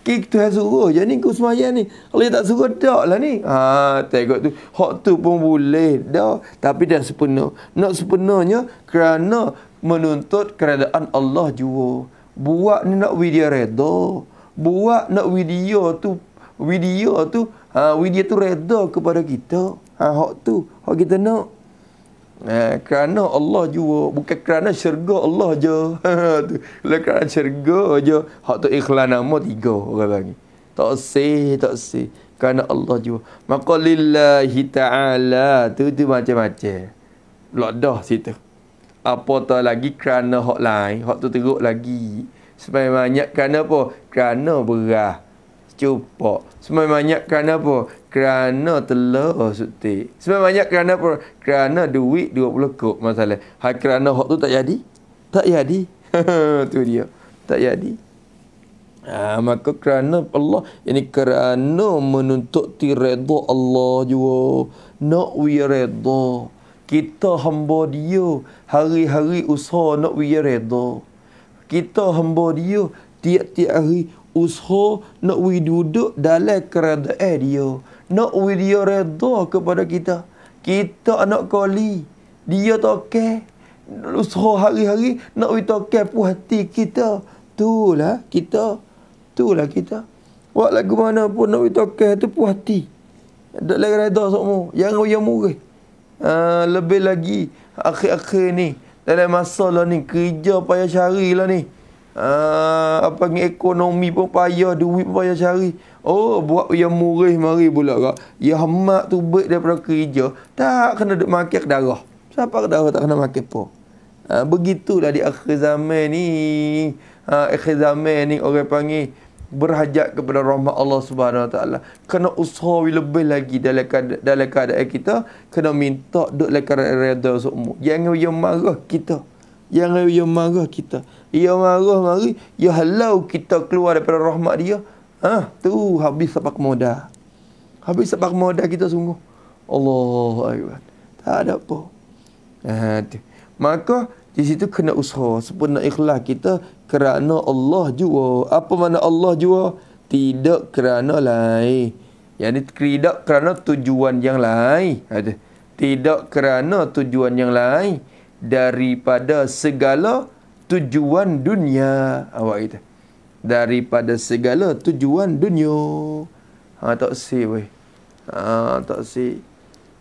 Kita yang suruh je ni kusmayan ni. Allah tak suruh tak lah ni. Ha, tengok tu. Hak tu pun boleh dah. Tapi dah sepenuh. Nak sepenuhnya kerana menuntut keredaan Allah juga. Buat ni nak video reda. Buat nak video tu. Video tu. Ha, video tu reda kepada kita. Ha, hak tu. Hak kita nak. Eh, kerana Allah jua bukan kerana syurga Allah je kalau kerana syurga je hak tu ikhlas nama tiga orang lagi tak sih tak sih kerana Allah jua maka lillahi ta'ala tu tu macam-macam lak dah situ apa tak lagi kerana hak lain hak tu teruk lagi sebenarnya kerana apa kerana berah cupak sebenarnya kerana apa kerana telur oh, sukti. Sebab banyak kerana kerana duit 20 kok masalah. Hak kerana hak tu tak jadi. Tak jadi. tu dia. Tak jadi. Ha, maka kerana Allah ini kerana menuntut ti redha Allah juga. Nak wi redha. Kita hamba dia hari-hari usaha nak wi redha. Kita hamba dia tiap-tiap hari usaha nak wi duduk dalam kerana dia nak widya redha kepada kita. Kita anak kali Dia toke okay. care. Usaha hari-hari nak widya okay pun hati kita. Itulah ha? kita. Itulah ha, kita. Buat lagu mana pun nak widya okay tu pun hati. Tak lagi redha semua. Yang yang murah. Uh, ha, lebih lagi akhir-akhir ni dalam masa lah ni kerja payah cari lah ni uh, apa ni ekonomi pun payah duit pun payah cari Oh buat yang murih mari pula kak. Yang hemat tu baik daripada kerja. Tak kena duduk makan ke darah. Siapa ke darah tak kena makan pun. Ha, begitulah di akhir zaman ni. Ha, akhir zaman ni orang panggil. Berhajat kepada rahmat Allah Subhanahu Wa Taala. Kena usaha lebih lagi dalam keadaan, dalam keadaan kita. Kena minta duduk dalam keadaan reda semua. Jangan yang marah kita. Jangan yang marah kita. Yang marah mari. Yang halau kita keluar daripada rahmat Dia. Ah, tu habis sepak moda. Habis sepak moda kita sungguh. Allah, akbar. Tak ada apa. Ha, Maka di situ kena usaha sempurna ikhlas kita kerana Allah jua. Apa mana Allah jua? Tidak kerana lain. Yang ni tidak kerana tujuan yang lain. Ada. Ha, tidak kerana tujuan yang lain daripada segala tujuan dunia. Awak itu daripada segala tujuan dunia. Ha tak si weh. Ha tak si.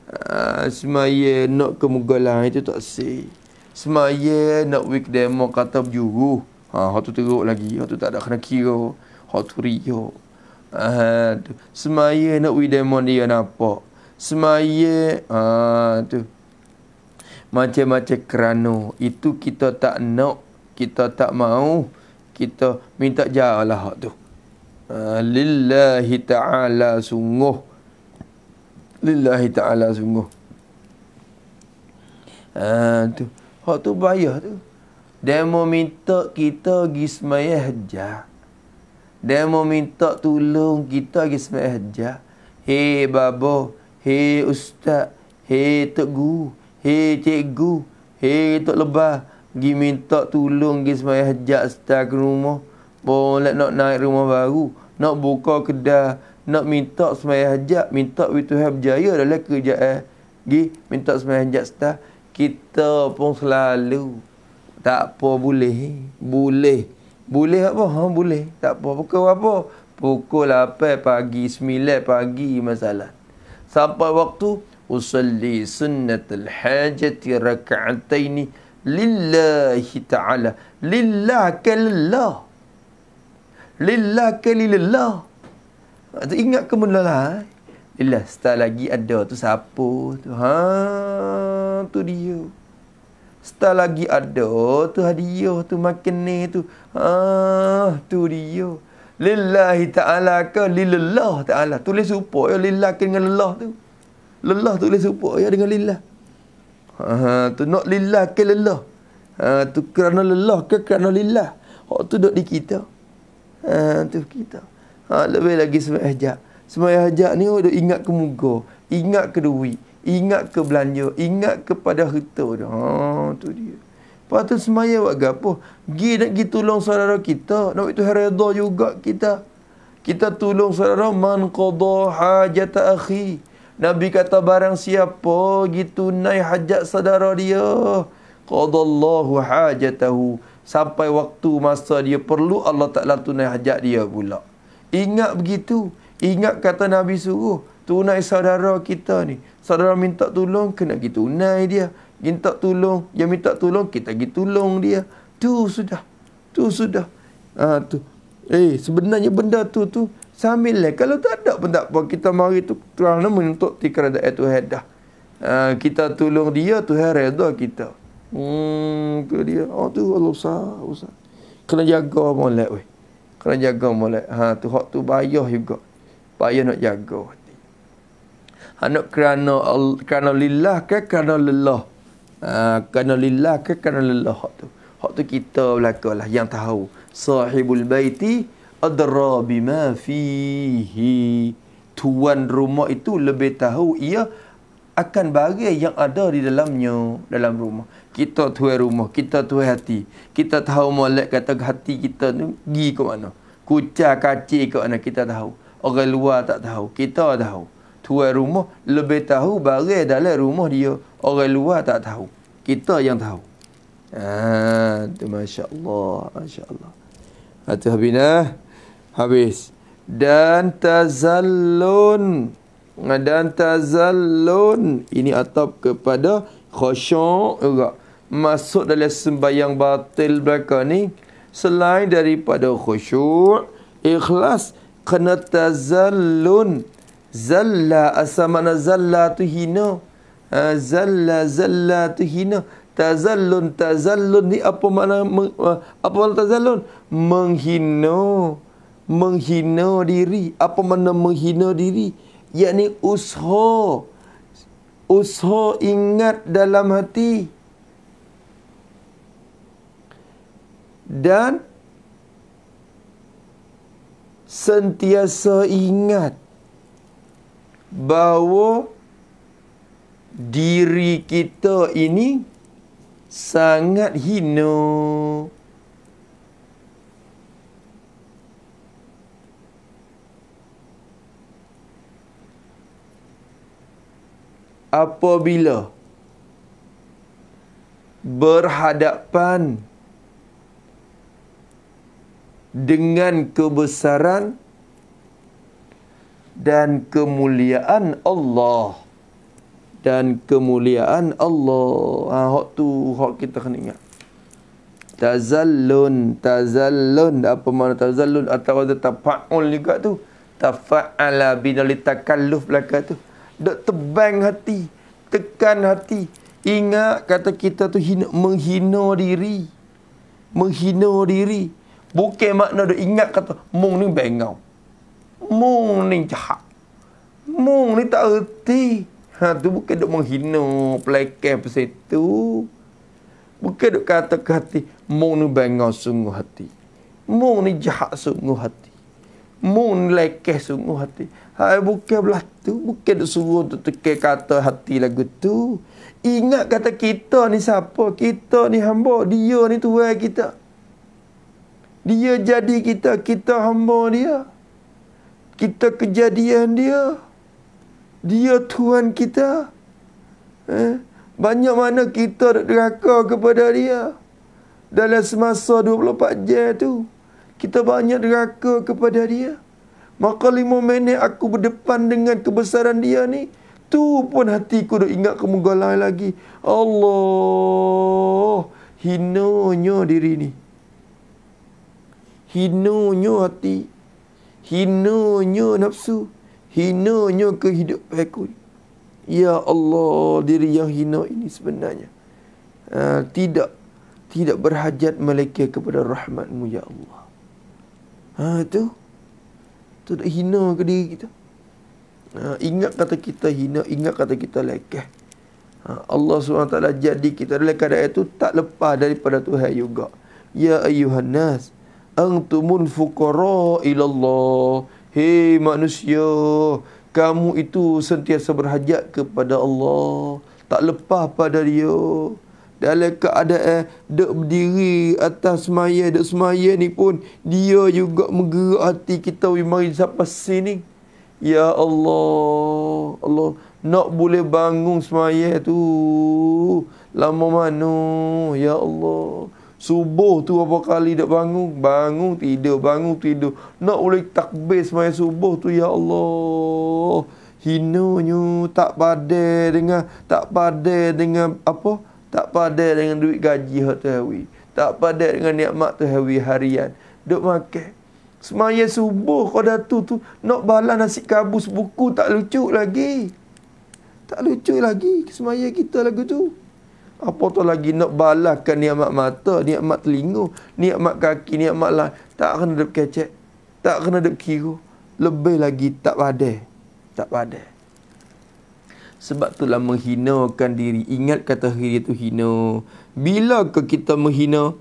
Ha, semaya nak kemugalan itu tak si. Semaya nak week demo kata berjuru. Ha hak tu teruk lagi. Hak tu tak ada kena kira. Hak tu rio. Ha tu. Semaya nak week demo dia nampak. Semaya ha tu. Macam-macam kerana itu kita tak nak, kita tak mahu kita minta jalah hak tu. Ah, lillahi ta'ala sungguh. Lillahi ta'ala sungguh. Ha, tu. Hak tu bahaya tu. Demo minta kita pergi semayah hajjah. Demo minta tolong kita pergi semayah hajjah. Hei babo, hei ustaz, hei tegu, hei cikgu, hei tok lebah. Gi minta tolong gi semaya hajat setiap rumah. Boleh nak naik rumah baru. Nak buka kedai. Nak minta semaya hajat. Minta itu yang berjaya adalah kerja Eh. Gi minta semaya hajat setiap. Kita pun selalu. Tak apa boleh. Boleh. Boleh apa? Ha, boleh. Tak apa. Pukul apa? Pukul 8 pagi. 9 pagi masalah. Sampai waktu. Usalli sunnatul hajati raka'ataini. Usalli lillahi ta'ala. Lillah ke lillah. Lillah ke lillah. Ingat ke mula lah. Eh? Lillah. Setelah lagi ada tu siapa tu. Ha, tu dia. Setelah lagi ada tu hadiah tu makin ni tu. Ha, tu dia. Lillahi ta'ala ke lillah ta'ala. Tulis upah ya lillah ke dengan lillah tu. Lillah tulis upah ya dengan lillah. Uh, tu nak lillah ke lelah. Uh, tu kerana lelah ke kerana lillah. Hak tu duduk di kita. Uh, ha, tu kita. Uh, ha, lebih lagi semua hajak. semua hajak ni duduk ingat ke muka. Ingat ke duit. Ingat ke belanja. Ingat kepada harta. Ha, tu dia. Lepas tu semayah buat apa? Gi nak pergi tolong saudara kita. Nak itu hereda juga kita. Kita tolong saudara. Man qadha hajata akhi. Nabi kata barang siapa pergi tunai hajat saudara dia. Qadallahu hajatahu. Sampai waktu masa dia perlu Allah Ta'ala tunai hajat dia pula. Ingat begitu. Ingat kata Nabi suruh. Tunai saudara kita ni. Saudara minta tolong, kena pergi tunai dia. Minta tolong, dia minta tolong, kita gitu tolong dia. Tu sudah. Tu sudah. Ha, tu. Eh, sebenarnya benda tu tu sambil lain. Kalau tak ada pun tak apa. Kita mari tu terang nama untuk tikra da'at Tuhan dah. Uh, kita tolong dia, Tuhan reda kita. Hmm, tu dia. Oh tu Allah usah, usah. Kena jaga molek weh. Kena jaga molek. Ha tu hak tu bayah juga. Bayah nak jaga hati. Ha nak kerana kerana lillah ke kerana lillah. Ha kerana lillah ke kerana lillah hak tu. Hak tu kita belakang lah yang tahu. Sahibul baiti adra bima fihi tuan rumah itu lebih tahu ia akan barang yang ada di dalamnya dalam rumah kita tuai rumah kita tuai hati kita tahu molek kata hati kita tu pergi ke mana kucak kacik ke mana kita tahu orang luar tak tahu kita tahu tuai rumah lebih tahu barang dalam rumah dia orang luar tak tahu kita yang tahu ah tu masya-Allah masya-Allah habis dan tazallun dan tazallun ini atap kepada khusyuk juga masuk dalam sembahyang batil mereka ni selain daripada khusyuk ikhlas kena tazallun zalla asal mana zalla tu hina ha, zalla zalla tu hina tazallun tazallun ni apa mana apa mana tazallun menghina menghina diri apa mana menghina diri yakni usha usha ingat dalam hati dan sentiasa ingat bahawa diri kita ini sangat hina apabila berhadapan dengan kebesaran dan kemuliaan Allah dan kemuliaan Allah. Ha, hak tu hak kita kena ingat. Tazallun, tazallun. Apa makna tazallun? Atau ada tafa'ul juga tu. Tafa'ala binalitakalluf belakang tu tebang hati, tekan hati. Ingat kata kita tu hina, menghina diri. Menghina diri. Bukan makna dia ingat kata, mung ni bengau. Mung ni jahat. Mung ni tak erti. Ha, tu bukan duk menghina pelekeh pasal tu. Bukan duk kata ke hati, mung ni bengau sungguh hati. Mung ni jahat sungguh hati. Mung ni lekeh sungguh hati. Ha, bukan belakang tu Mungkin dia suruh untuk tekir kata hati lagu tu Ingat kata kita ni siapa Kita ni hamba Dia ni tuan kita Dia jadi kita Kita hamba dia Kita kejadian dia Dia tuan kita eh? Banyak mana kita nak deraka kepada dia Dalam semasa 24 jam tu Kita banyak deraka kepada dia Maka lima minit aku berdepan dengan kebesaran dia ni. Tu pun hatiku dah ingat aku menggalai lagi. Allah. Hinanya diri ni. Hinanya hati. Hinanya nafsu. Hinanya kehidupan aku. Ya Allah diri yang hina ini sebenarnya. Uh, tidak tidak berhajat mereka kepada rahmatmu ya Allah. Ha, tu. Kita nak hina ke diri kita? Ha, ingat kata kita hina, ingat kata kita lekeh. Ha, Allah SWT jadi kita dalam keadaan itu tak lepas daripada Tuhan juga. Ya ayuhan nas, antumul fukara ilallah. Hei manusia, kamu itu sentiasa berhajat kepada Allah. Tak lepas pada dia dalam keadaan dek berdiri atas semaya dek semaya ni pun dia juga menggerak hati kita we mari sampai sini ya Allah Allah nak boleh bangun semaya tu lama mana ya Allah subuh tu apa kali dek bangun bangun tidur bangun tidur nak boleh takbir semaya subuh tu ya Allah hinonyo tak padai dengan tak padai dengan apa tak padah dengan duit gaji tu hewi. Tak padah dengan nikmat tu hewi harian. Duk makan. Semaya subuh kau dah tu tu. Nak balas nasi kabus buku tak lucu lagi. Tak lucu lagi semaya kita lagu tu. Apa tu lagi nak balaskan nikmat mata, nikmat telinga, nikmat kaki, nikmat lah. Tak kena duk kecek. Tak kena duk kira. Lebih lagi tak padah, Tak padah. Sebab itulah menghinakan diri. Ingat kata diri itu hina. Bila ke kita menghina?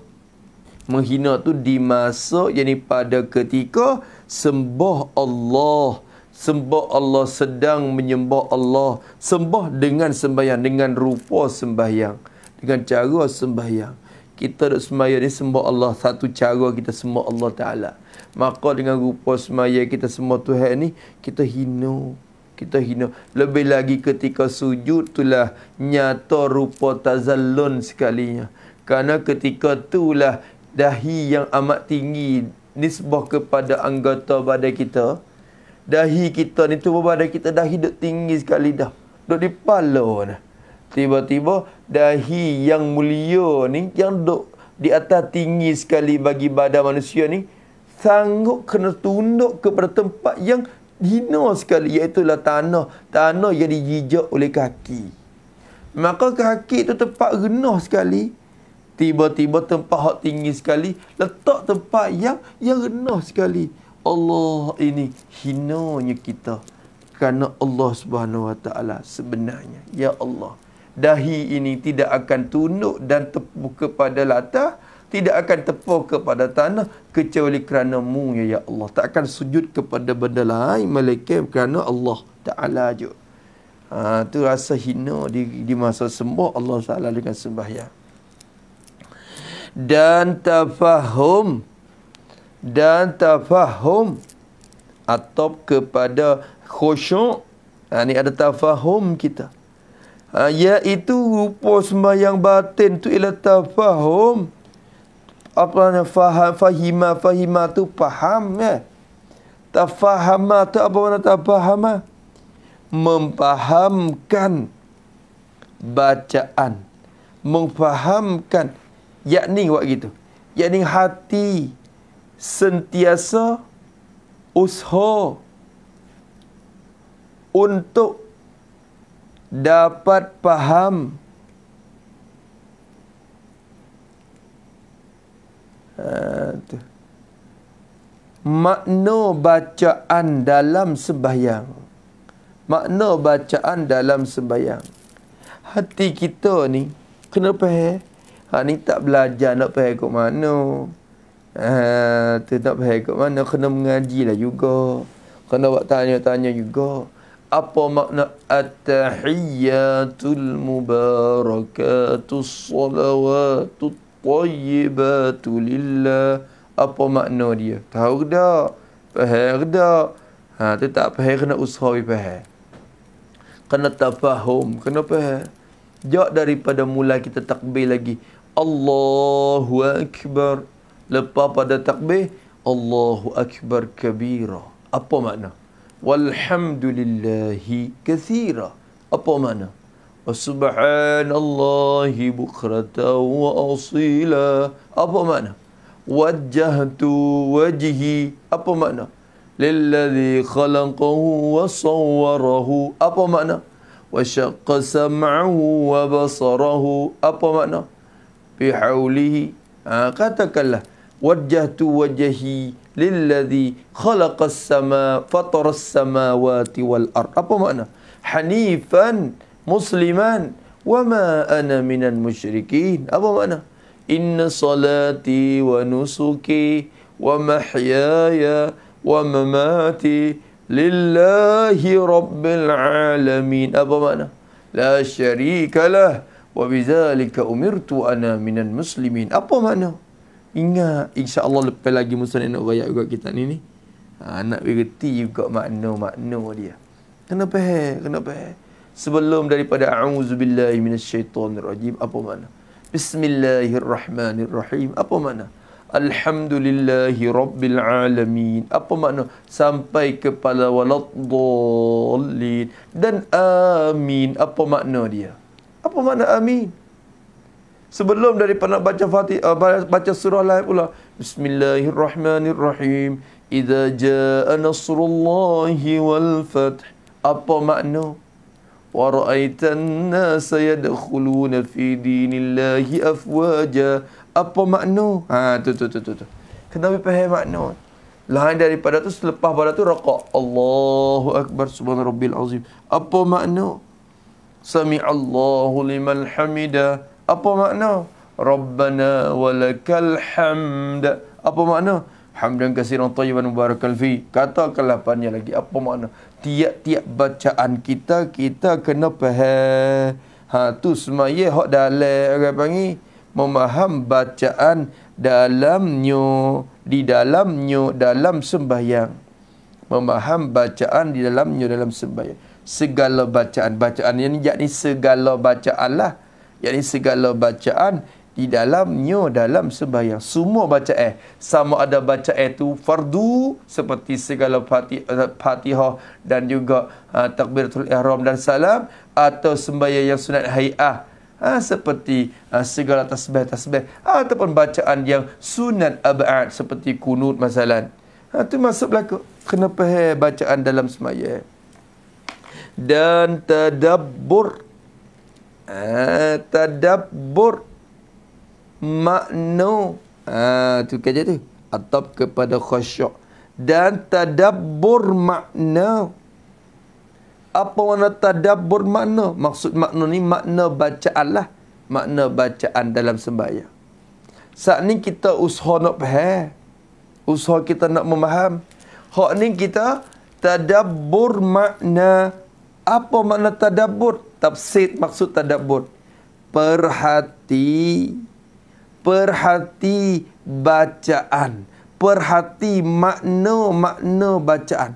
Menghina tu di masa yang pada ketika sembah Allah. Sembah Allah sedang menyembah Allah. Sembah dengan sembahyang. Dengan rupa sembahyang. Dengan cara sembahyang. Kita duduk sembahyang ni sembah Allah. Satu cara kita sembah Allah Ta'ala. Maka dengan rupa sembahyang kita sembah Tuhan ni, kita hina kita hina. Lebih lagi ketika sujud itulah nyata rupa tazallun sekalinya. Kerana ketika itulah dahi yang amat tinggi nisbah kepada anggota badan kita. Dahi kita ni tu badan kita dah hidup tinggi sekali dah. Duk di pala dah. Tiba-tiba dahi yang mulia ni yang duk di atas tinggi sekali bagi badan manusia ni sanggup kena tunduk kepada tempat yang hina sekali iaitu lah tanah tanah yang dijijak oleh kaki maka kaki tu tempat renah sekali tiba-tiba tempat hak tinggi sekali letak tempat yang yang renah sekali Allah ini hinanya kita kerana Allah Subhanahu Wa Taala sebenarnya ya Allah dahi ini tidak akan tunduk dan tepuk kepada latar tidak akan tepuh kepada tanah kecuali kerana mu ya ya Allah tak akan sujud kepada benda lain malaikat kerana Allah taala je ha tu rasa hina di di masa sembah Allah taala dengan sembahyang dan tafahum dan tafahum atau kepada khusyuk ha, ni ada tafahum kita ha, iaitu rupa sembahyang batin tu ialah tafahum apa namanya faham fahima fahima tu faham ya tafahama lah tu apa mana tafahama lah. memfahamkan bacaan memfahamkan yakni buat gitu yakni hati sentiasa usho untuk dapat faham tu. Eh, makna bacaan dalam sembahyang. Makna bacaan dalam sembahyang. Hati kita ni, kenapa eh? Ha, ni tak belajar nak pergi ke mana. Ha, tu nak pergi ke mana, kena mengaji lah juga. Kena buat tanya-tanya juga. Apa makna at-tahiyyatul Mubarakatul Salawatul? tayyibatu lillah. Apa makna dia? Tahu ke tak? Faham ke tak? Ha, tu tak faham kena usaha bagi faham. Kena tafahum, kena faham. Jauh daripada mula kita takbir lagi. Allahu Akbar. Lepas pada takbir, Allahu Akbar kabira. Apa makna? Walhamdulillahi kathira. Apa makna? وسبحان الله بكرة وأصيلا apa makna wajjahtu wajhi apa makna lilladhi khalaqahu wa sawwarahu apa makna wa syaqqa sam'ahu wa basarahu apa makna bi haulihi ha, katakanlah wajjahtu wajhi lilladhi khalaqa as-sama fatara as-samawati wal ard apa makna hanifan musliman wa ma ana minal musyrikin apa makna inna salati wa nusuki wa mahyaya wa mamati lillahi rabbil alamin apa makna la syarika lah wa bizalika umirtu ana minal muslimin apa makna ingat insyaallah lepas lagi musnad nak bayar juga kita ni ni ha, nak bererti juga makna-makna dia kena faham kena faham sebelum daripada a'udzubillahi minasyaitonirrajim apa makna bismillahirrahmanirrahim apa makna alhamdulillahi rabbil alamin apa makna sampai kepada waladdallin dan amin apa makna dia apa makna amin sebelum dari daripada baca fatihah eh, baca surah lain pula bismillahirrahmanirrahim idza jaa nasrullahi wal fath apa makna ورأيت الناس يدخلون في دين الله أفواجا apa makna? Ha tu tu tu tu. tu. Kena bagi faham makna. Lain daripada tu selepas pada tu rakaat Allahu akbar Subhanahu rabbil azim. Apa makna? Sami Allahu liman hamida. Apa makna? Rabbana walakal hamd. Apa makna? Hamdan kasiran tayyiban mubarakan fi. Katakanlah panjang lagi apa makna? tiap-tiap bacaan kita kita kena faham ha tu semaya hok dalam orang panggil memaham bacaan dalam dalamnya di dalam dalamnya dalam sembahyang memaham bacaan di dalam dalamnya dalam sembahyang segala bacaan bacaan yang ni yakni segala bacaan lah yakni segala bacaan di dalam dalamnya dalam sembahyang semua baca eh sama ada baca eh tu fardu seperti segala eh, fatihah dan juga uh, takbiratul ihram dan salam atau sembahyang yang sunat haiah Ha, seperti ha, segala tasbih-tasbih ha, Ataupun bacaan yang sunat abad Seperti kunut masalan, ha, Itu masuk belaka Kena pahir bacaan dalam semaya Dan tadabur, ha, Tadabbur makna ha, tu kerja kan tu atau kepada khusyuk dan tadabbur makna apa makna tadabbur makna maksud makna ni makna bacaan lah makna bacaan dalam sembahyang saat ni kita usaha nak faham usaha kita nak memaham hak ni kita tadabbur makna apa makna tadabbur tafsir maksud tadabbur perhati perhati bacaan. Perhati makna-makna bacaan.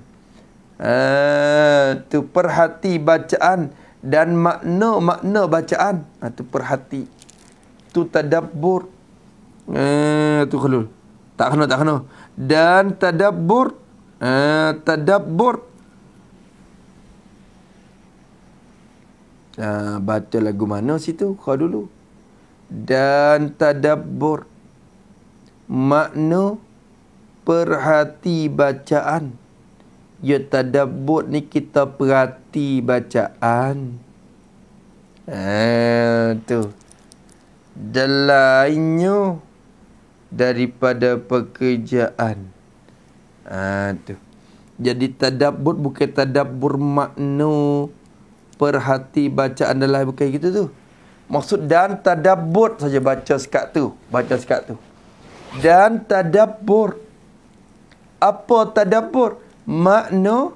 Itu eh, uh, perhati bacaan dan makna-makna bacaan. Itu ha, uh, perhati. Itu tadabur. Itu eh, uh, khulul. Tak kena, tak kena. Dan tadabur. Uh, eh, tadabur. Uh, ah, baca lagu mana situ? Kau dulu dan tadabbur makna perhati bacaan ya tadabbur ni kita perhati bacaan ah tu delainyo daripada pekerjaan ah tu jadi tadabbur bukan tadabbur makna perhati bacaan adalah bukan gitu tu Maksud dan tadabbur saja baca sekat tu. Baca sekat tu. Dan tadabbur. Apa tadabbur? Makna.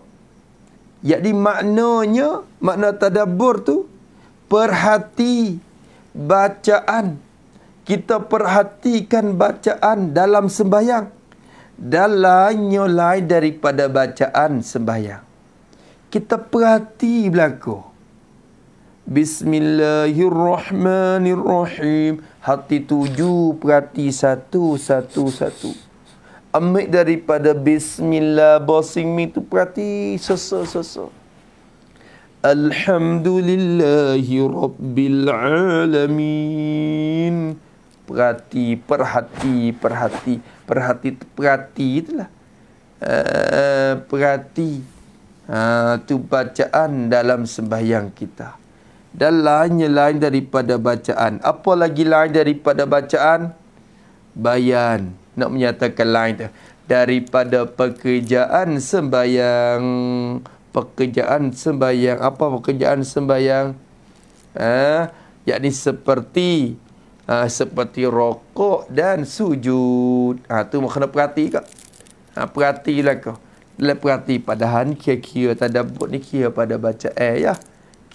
Jadi maknanya, makna tadabbur tu. Perhati bacaan. Kita perhatikan bacaan dalam sembahyang. Dalam nyolai daripada bacaan sembahyang. Kita perhati belakang. Bismillahirrahmanirrahim Hati tuju perhati satu, satu, satu Ambil daripada Bismillah Bosing mi tu perhati sesa, sesa Alhamdulillahirrabbilalamin Perhati, perhati, perhati Perhati, perhati itulah eh, Perhati Itu ah, bacaan dalam sembahyang kita dan lainnya lain daripada bacaan. Apa lagi lain daripada bacaan? Bayan. Nak menyatakan lain tu. Daripada pekerjaan sembayang. Pekerjaan sembayang. Apa pekerjaan sembayang? Eh, ha? yakni seperti ha, seperti rokok dan sujud. Ha, tu kena perhati kak. Ha, perhatilah kau. Lepas perhati pada han kira-kira tadabbur ni kira pada baca eh ya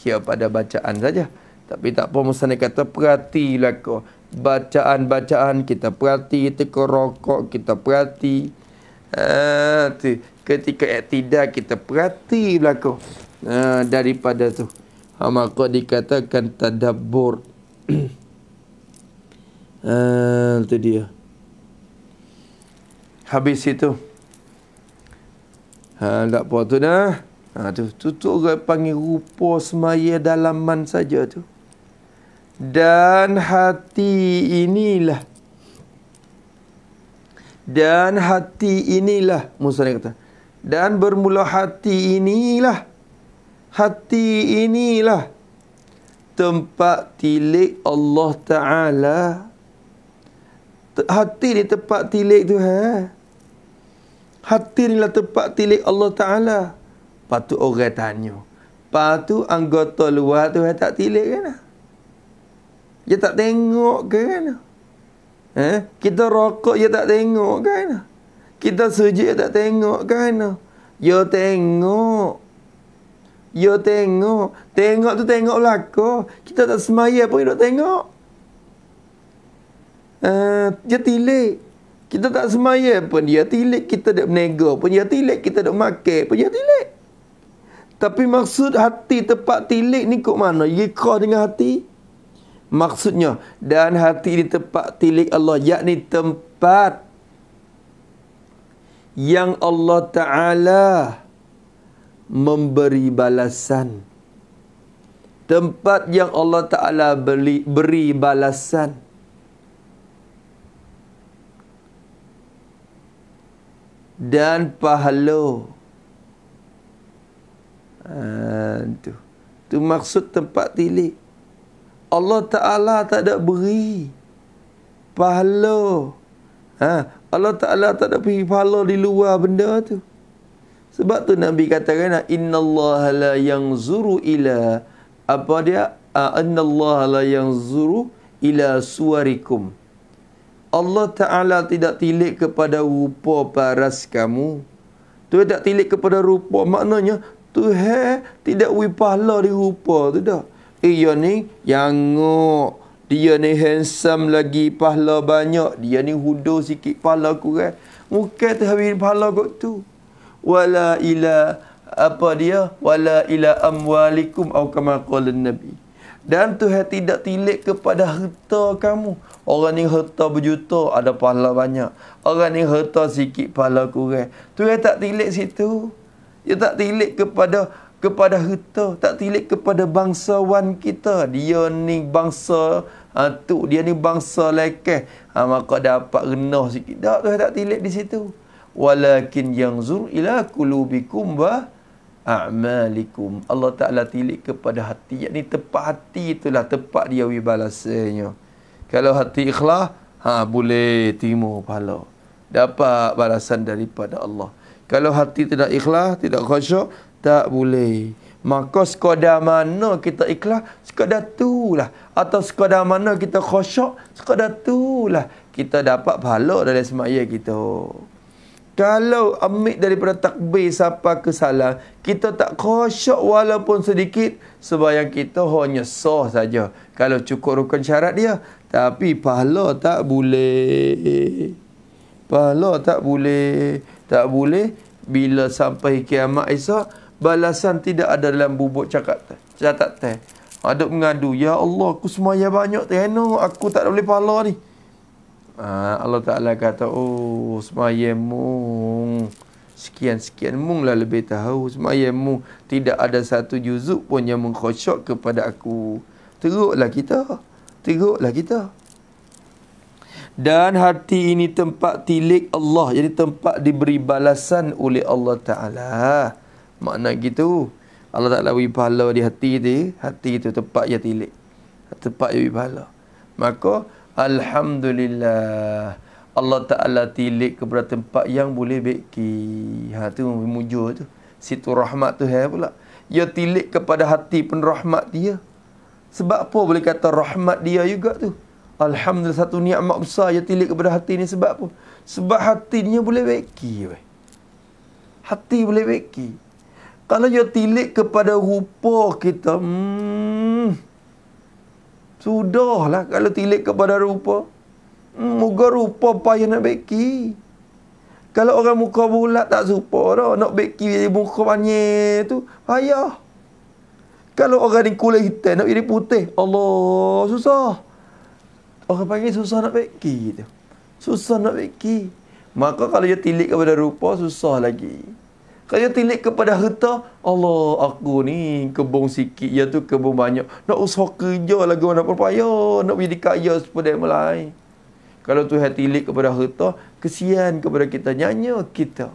kira pada bacaan saja. Tapi tak apa musanik kata perhatilah kau. Bacaan-bacaan kita perhati, teka rokok kita perhati. Ah tu ketika iktidal kita perhatilah kau. Ha, daripada tu. Ha, maka dikatakan tadabbur. ah tu dia. Habis itu. Ha, tak apa tu dah. Ha, tu, tu, tu orang panggil rupa semaya dalaman saja tu. Dan hati inilah. Dan hati inilah. Musa kata. Dan bermula hati inilah. Hati inilah. Tempat tilik Allah Ta'ala. Hati ni tempat tilik tu. Ha? Hati ni lah tempat tilik Allah Ta'ala. Ta'ala patu orang tanya. Patu anggota luar tu dia tak tilik kan? Dia tak tengok ke kan? Eh? Kita rokok dia tak tengok kan? Kita sujud dia tak tengok kan? Yo tengok. Yo tengok. Tengok tu tengok lako. Kita tak semaya pun dia tengok. Eh, uh, dia tilik. Kita tak semaya pun dia tilik. Kita dak menega pun dia tilik. Kita dak makan pun dia tilik. Tapi maksud hati tepat tilik ni kok mana? Yikah dengan hati? Maksudnya, dan hati ini tepat tilik Allah, yakni tempat yang Allah Ta'ala memberi balasan. Tempat yang Allah Ta'ala beri, beri balasan. Dan pahala. Itu ah, ha, tu maksud tempat tilik. Allah Ta'ala tak ada beri pahala. Ha, Allah Ta'ala tak ada beri pahala di luar benda tu. Sebab tu Nabi katakan, Inna Allah la yang zuru ila, apa dia? Ah, Inna Allah la yang zuru ila suarikum. Allah Ta'ala tidak tilik kepada rupa paras kamu. Tu tak tilik kepada rupa. Maknanya, Tuhan tidak wipahla di rupa tu dah. Ia eh, ya ni jangok. Dia ni handsome lagi, pahala banyak. Dia ni hudo sikit pahala kurang. Muka tu habis pahala kot tu. Wala ila apa dia? Wala ila amwalikum au kama qala nabi. Dan Tuhan tidak tilik kepada harta kamu. Orang ni harta berjuta ada pahala banyak. Orang ni harta sikit pahala kurang. Tuhan tak tilik situ. Dia tak tilik kepada kepada harta, tak tilik kepada bangsawan kita. Dia ni bangsa ha, tu, dia ni bangsa lekeh. Ha, maka dapat renah sikit. Tak, tu, tak tilik di situ. Walakin yang zur ila kulubikum wa a'malikum. Allah Ta'ala tilik kepada hati. Yang ni tepat hati itulah tepat dia wibalasanya. Kalau hati ikhlas, ha, boleh timur pahala. Dapat balasan daripada Allah. Kalau hati tidak ikhlas, tidak khusyuk, tak boleh. Maka sekadar mana kita ikhlas, sekadar itulah. Atau sekadar mana kita khusyuk, sekadar itulah. Kita dapat pahala dari semaya kita. Kalau ambil daripada takbir siapa kesalahan, kita tak khusyuk walaupun sedikit, sebab yang kita hanya soh saja. Kalau cukup rukun syarat dia, tapi pahala tak boleh. Pahala tak boleh. Tak boleh bila sampai kiamat Isa balasan tidak ada dalam bubuk cakap catat teh. Ada mengadu, ya Allah aku semaya banyak tenung aku tak boleh pahala ni. Ha, Allah Taala kata, oh semaya mung sekian sekian mung lah lebih tahu semaya mung tidak ada satu juzuk pun yang mengkhosyok kepada aku. Teruklah kita. Teruklah kita dan hati ini tempat tilik Allah jadi tempat diberi balasan oleh Allah taala makna gitu Allah taala beri pahala di hati dia hati itu tempat yang tilik tempat yang pahala maka alhamdulillah Allah taala tilik kepada tempat yang boleh beki ha tu mujur tu situ rahmat tu hai eh, pula ia tilik kepada hati pun rahmat dia sebab apa boleh kata rahmat dia juga tu Alhamdulillah satu nikmat besar yang tilik kepada hati ni sebab apa? Sebab hatinya boleh beki. Weh. Hati boleh beki. Kalau dia tilik kepada rupa kita, hmm, sudahlah kalau tilik kepada rupa. Hmm, muka rupa payah nak beki. Kalau orang muka bulat tak suka dah. Nak beki muka banyak tu, ayah. Kalau orang ni kulit hitam nak jadi putih, Allah susah. Orang panggil susah nak beki tu. Susah nak beki. Maka kalau dia tilik kepada rupa, susah lagi. Kalau dia tilik kepada harta, Allah aku ni kebun sikit, ya tu kebun banyak. Nak usah kerja lagi mana pun payah. Nak jadi kaya seperti yang lain. Kalau tu tilik kepada harta, kesian kepada kita. nyanyi kita.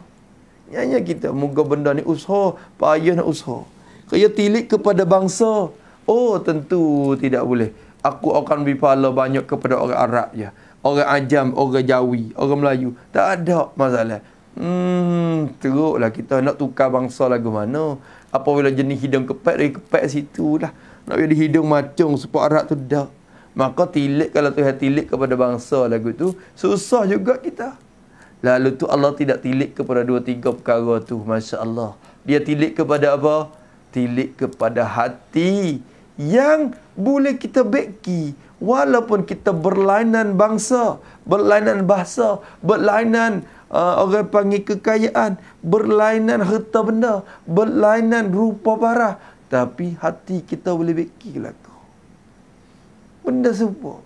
nyanyi kita. Moga benda ni usah payah nak usah. Kalau dia tilik kepada bangsa, oh tentu tidak boleh aku akan bipala banyak kepada orang Arab ya, Orang Ajam, orang Jawi, orang Melayu. Tak ada masalah. Hmm, teruklah kita nak tukar bangsa lagu mana. Apa Apabila jenis hidung kepek, dari kepek situ lah. Nak jadi hidung macam sebab Arab tu dah. Maka tilik kalau Tuhan tilik kepada bangsa lagu tu, susah juga kita. Lalu tu Allah tidak tilik kepada dua tiga perkara tu. Masya Allah. Dia tilik kepada apa? Tilik kepada Hati yang boleh kita beki walaupun kita berlainan bangsa, berlainan bahasa, berlainan uh, orang panggil kekayaan, berlainan harta benda, berlainan rupa parah. Tapi hati kita boleh beki lah tu. Benda serupa.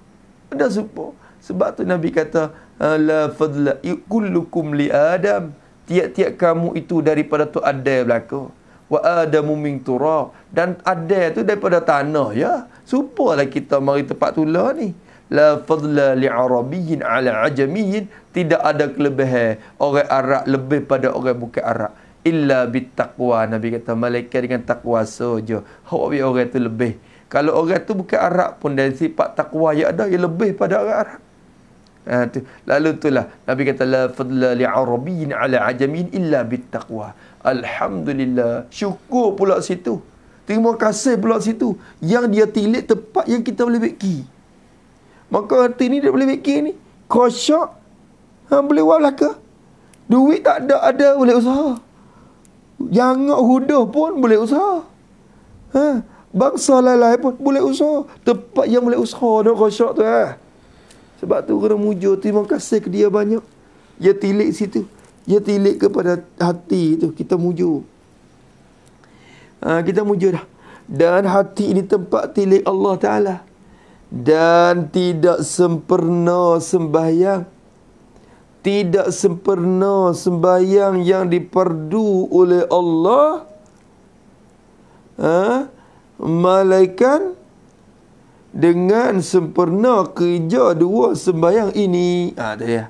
Benda serupa. Sebab tu Nabi kata, uh, La fadla ikullukum li Adam. Tiap-tiap kamu itu daripada tu ada belakang wa adamu min turab dan ada tu daripada tanah ya supalah kita mari tempat tula ni la fadla li arabiyyin ala ajamiyyin tidak ada kelebihan orang arab lebih pada orang bukan arab illa bittaqwa nabi kata malaikat dengan takwa saja hawa bi orang tu lebih kalau orang tu bukan arab pun dari sifat takwa yang ada yang lebih pada orang arab ha, tu. lalu itulah nabi kata la fadla li arabiyyin ala ajamiyyin illa bittaqwa Alhamdulillah. Syukur pula situ. Terima kasih pula situ. Yang dia tilik tempat yang kita boleh beki. Maka hati ni dia boleh beki ni. Kosyok. Ha, boleh buat belakang. Duit tak ada, ada boleh usaha. Yang hudah pun boleh usaha. Ha, bangsa lain-lain pun boleh usaha. Tempat yang boleh usaha nak kosyok tu. Ha. Sebab tu kena mujur. Terima kasih ke dia banyak. Dia tilik situ. Ia tilik kepada hati itu kita muju. Ha, kita muju dah. Dan hati ini tempat tilik Allah Taala. Dan tidak sempurna sembahyang tidak sempurna sembahyang yang diperdu oleh Allah ha? Ah, malaikan dengan sempurna kerja dua sembahyang ini ha, dah ya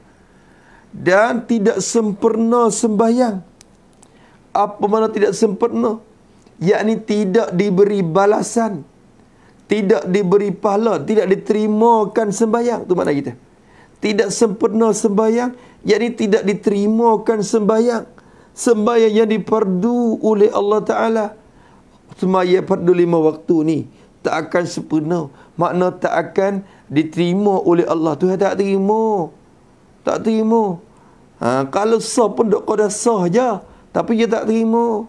dan tidak sempurna sembahyang. Apa mana tidak sempurna? Yakni tidak diberi balasan. Tidak diberi pahala. Tidak diterimakan sembahyang. tu makna kita. Tidak sempurna sembahyang. Yakni tidak diterimakan sembahyang. Sembahyang yang diperdu oleh Allah Ta'ala. Sembahyang perdu lima waktu ni. Tak akan sempurna. Makna tak akan diterima oleh Allah. Tuhan tak terima tak terima. Ha, kalau sah pun dok kau dah sah je. Tapi dia tak terima.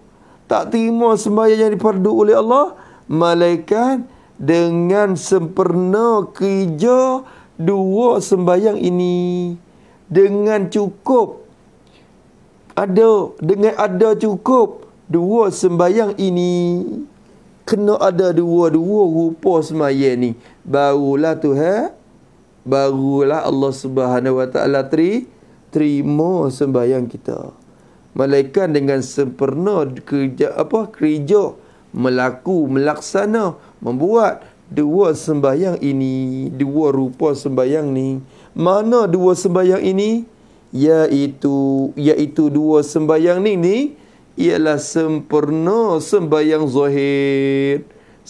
Tak terima sembahyang yang diperdu oleh Allah. Malaikat dengan sempurna kerja dua sembahyang ini. Dengan cukup. Ada. Dengan ada cukup. Dua sembahyang ini. Kena ada dua-dua rupa sembahyang ni. Barulah tu. Ha? barulah Allah Subhanahu Wa Taala teri, terima sembahyang kita. Malaikan dengan sempurna kerja apa kerja melaku melaksana membuat dua sembahyang ini dua rupa sembahyang ni mana dua sembahyang ini iaitu iaitu dua sembahyang ni ni ialah sempurna sembahyang zahir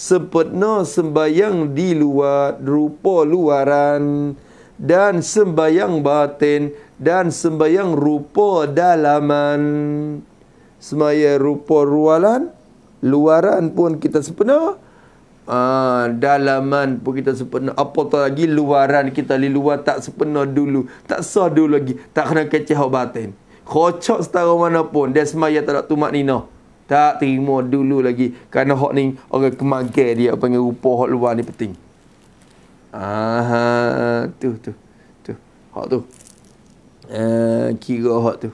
sempena sembayang di luar rupa luaran dan sembayang batin dan sembayang rupa dalaman semaya rupa rualan luaran pun kita sempena ha, ah, dalaman pun kita sempena apa tu lagi luaran kita di luar tak sempena dulu tak sah dulu lagi tak kena kecehok batin kocok setara mana pun desmaya semaya tak nak tumak ninah tak terima dulu lagi. Kerana hak ni orang kemangkir dia. Panggil rupa hak luar ni penting. Aha, tu, tu. Tu. Hak tu. Uh, kira hak tu.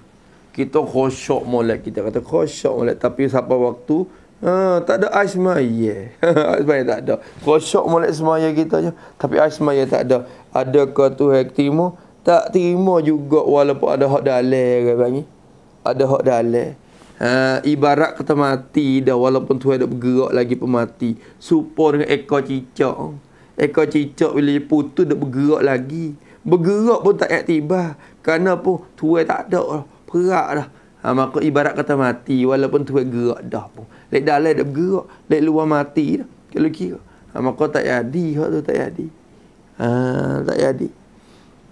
Kita khosyok molek. Kita kata khosyok molek. Tapi siapa waktu... Uh, tak ada asmaya. asmaya tak ada. Khosyok molek semaya kita je. Tapi asmaya tak ada. Adakah tu hektimo? Tak terima juga walaupun ada hak dalai. Ada hak dalai uh, ibarat kata mati dah walaupun tuai dah bergerak lagi pun mati. Supo dengan ekor cicak. Ekor cicak bila dia putus dah bergerak lagi. Bergerak pun tak tiba. Kerana pun tuai tak ada lah. Perak lah, Ha, maka ibarat kata mati walaupun tuai gerak dah pun. Lek dalai dah bergerak. Lek luar mati dah. Kalau kira. Ha, maka tak yadi, Hak tu tak yadi, Ha, tak yadi,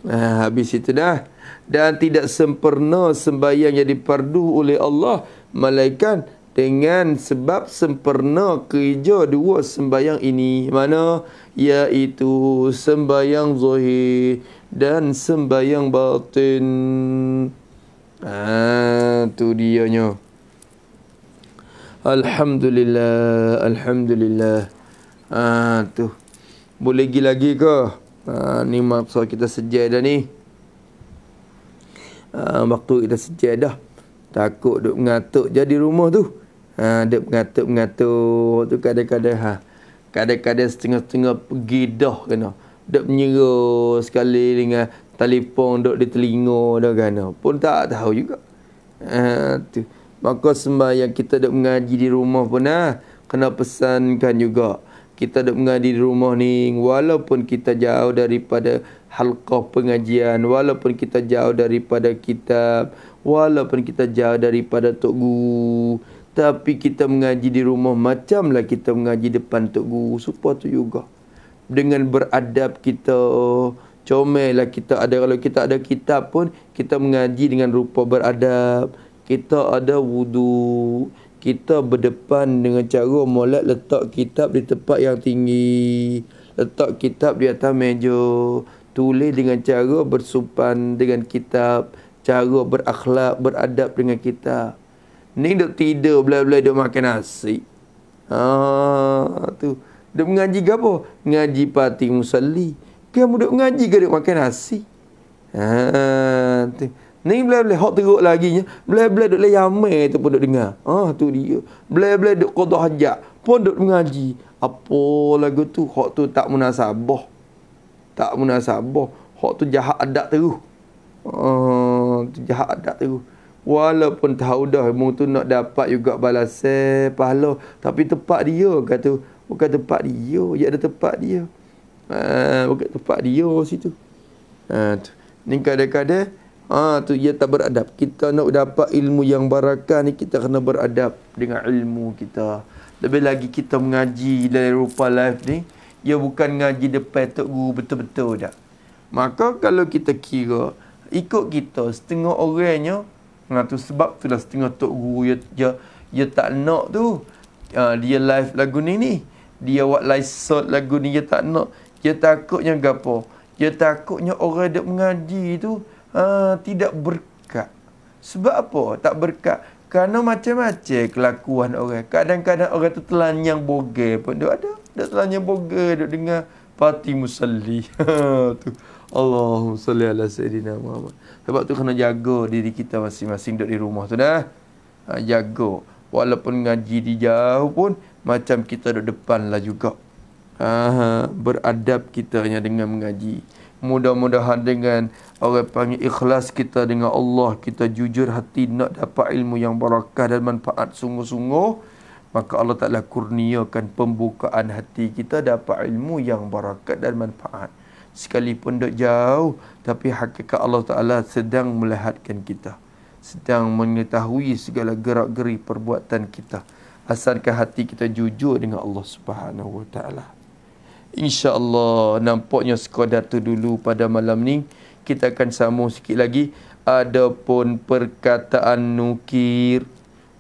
Ha, habis itu dah dan tidak sempurna sembahyang yang diperdu oleh Allah malaikat dengan sebab sempurna kerja dua sembahyang ini mana iaitu sembahyang zahir dan sembahyang batin ah tu dia dianya alhamdulillah alhamdulillah ah tu boleh lagi lagi ke ah ni maksud kita sejadah ni Ah, waktu kita sejadah takut duk mengatuk jadi rumah tu ha duk mengatuk mengatuk tu kadang-kadang ha kadang-kadang setengah-setengah pergi dah kena duk menyeru sekali dengan telefon duk di telinga dah kena pun tak tahu juga ha tu maka yang kita duk mengaji di rumah pun ha kena pesankan juga kita duduk mengaji di rumah ni walaupun kita jauh daripada halqah pengajian walaupun kita jauh daripada kitab walaupun kita jauh daripada tok guru tapi kita mengaji di rumah macamlah kita mengaji depan tok guru supaya tu juga dengan beradab kita comel lah kita ada kalau kita ada kitab pun kita mengaji dengan rupa beradab kita ada wuduk kita berdepan dengan cara molat letak kitab di tempat yang tinggi letak kitab di atas meja tulis dengan cara bersopan dengan kitab cara berakhlak beradab dengan kita. ni dok tidur belah-belah dok makan nasi ha tu dok mengaji ke apa ngaji pati musalli kamu dok mengaji ke dok makan nasi ha tu Ni boleh-boleh hok teruk lagi nya. Boleh-boleh duk layame tu pun duk dengar. Ah tu dia. Boleh-boleh duk qada hajat pun duk mengaji. Apa lagu tu hok tu tak munasabah. Tak munasabah. Hok tu jahat adat terus. Ah tu jahat adat terus. Walaupun tahu dah mu tu nak dapat juga balasan pahala tapi tempat dia kata bukan tempat dia, ya ada tempat dia. Ah bukan tempat dia situ. Ah tu. Ni kadang-kadang Ah ha, tu ia tak beradab. Kita nak dapat ilmu yang barakah ni kita kena beradab dengan ilmu kita. Lebih lagi kita mengaji dari rupa live ni, ia bukan mengaji depan tok guru betul-betul dah. Maka kalau kita kira ikut kita setengah orangnya, ha tu sebab tu dah setengah tok guru ya dia, dia tak nak tu. Ha, dia live lagu ni ni. Dia buat live shot lagu ni dia tak nak. Dia takutnya gapo? Dia takutnya orang dia mengaji tu Eh, tidak berkat. Sebab apa tak berkat? Kerana macam-macam kelakuan orang. Kadang-kadang orang tu telanjang boge pun dia ada. Dia telanjang boge Dia dengar parti Musalli. tu. Allahumma salli ala sayyidina Muhammad. Sebab tu kena jaga diri kita masing-masing duk di rumah tu dah. Ha, jaga. Walaupun ngaji di jauh pun macam kita duk depan lah juga. Ha, beradab kita hanya dengan mengaji. Mudah-mudahan dengan Orang panggil ikhlas kita dengan Allah Kita jujur hati nak dapat ilmu yang barakah dan manfaat sungguh-sungguh Maka Allah Ta'ala kurniakan pembukaan hati kita Dapat ilmu yang barakah dan manfaat Sekalipun duduk jauh Tapi hakikat Allah Ta'ala sedang melihatkan kita Sedang mengetahui segala gerak-geri perbuatan kita Asalkan hati kita jujur dengan Allah Subhanahu Wa Ta'ala InsyaAllah nampaknya sekadar tu dulu pada malam ni kita akan sambung sikit lagi adapun perkataan nukir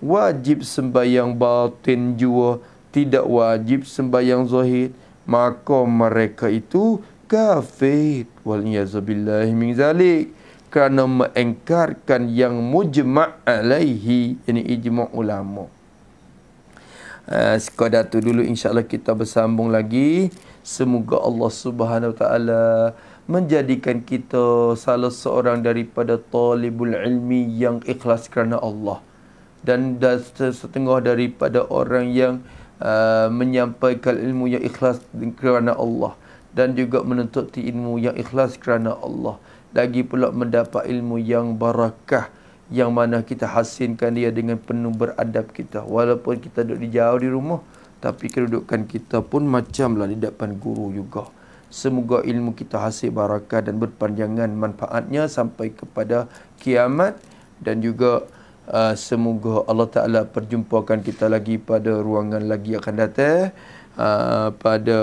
wajib sembahyang batin jua tidak wajib sembahyang zahid maka mereka itu kafir wal yazbillahi min zalik kerana mengingkarkan yang mujma' alaihi ini ijma' ulama Uh, sekadar tu dulu insyaallah kita bersambung lagi semoga Allah Subhanahu Wa taala menjadikan kita salah seorang daripada talibul ilmi yang ikhlas kerana Allah dan setengah daripada orang yang uh, menyampaikan ilmu yang ikhlas kerana Allah dan juga menuntut ilmu yang ikhlas kerana Allah lagi pula mendapat ilmu yang barakah yang mana kita hasinkan dia dengan penuh beradab kita walaupun kita duduk di jauh di rumah tapi kedudukan kita pun macamlah di depan guru juga Semoga ilmu kita hasil barakah dan berpanjangan manfaatnya sampai kepada kiamat dan juga Uh, semoga Allah Ta'ala perjumpakan kita lagi pada ruangan lagi akan datang uh, Pada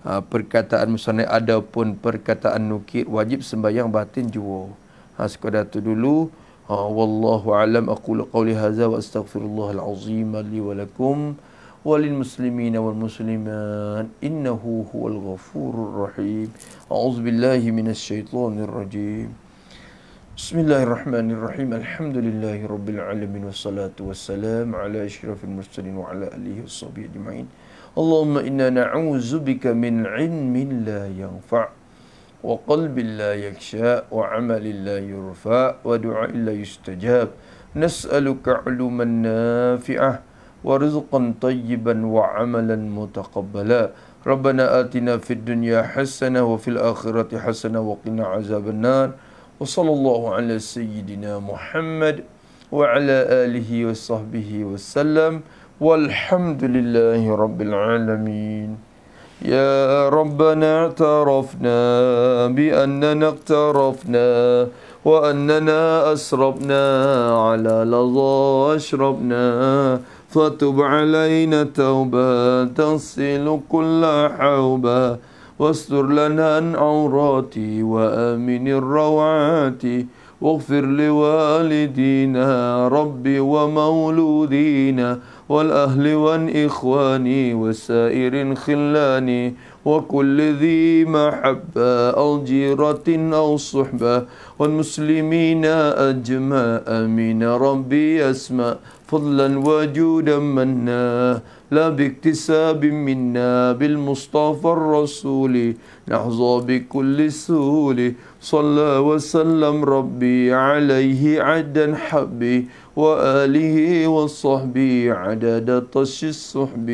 uh, perkataan misalnya ada pun perkataan nukir wajib sembahyang batin jua ha, Sekadar tu dulu uh, a'lam aku laqawli haza wa astaghfirullahal'azim li lakum. وللمسلمين والمسلمات إنه هو الغفور الرحيم أعوذ بالله من الشيطان الرجيم بسم الله الرحمن الرحيم الحمد لله رب العالمين والصلاة والسلام على أشرف المرسلين وعلى آله وصحبه أجمعين اللهم إنا نعوذ بك من علم لا ينفع وقلب لا يخشى وعمل لا يرفع ودعاء لا يستجاب نسألك علما نافعا ورزقا طيبا وعملا متقبلا ربنا آتنا في الدنيا حسنة وفي الآخرة حسنة وقنا عذاب النار وصلى الله على سيدنا محمد وعلى آله وصحبه وسلم والحمد لله رب العالمين يا ربنا اعترفنا بأننا اقترفنا وأننا أسربنا على لظى أشربنا فتب علينا توبة تصل كل حوبة واستر لنا العورات وآمن الروعات واغفر لوالدينا ربي ومولودينا والأهل والإخوان وسائر خلاني وكل ذي محبة أو جيرة أو صحبة والمسلمين أجمع أمين ربي أسمع فضلا وجودا منا لا باكتساب منا بالمصطفى الرسول نحظى بكل سهول صلى وسلم ربي عليه عدا حبي وآله وصحبي عدد طش الصحب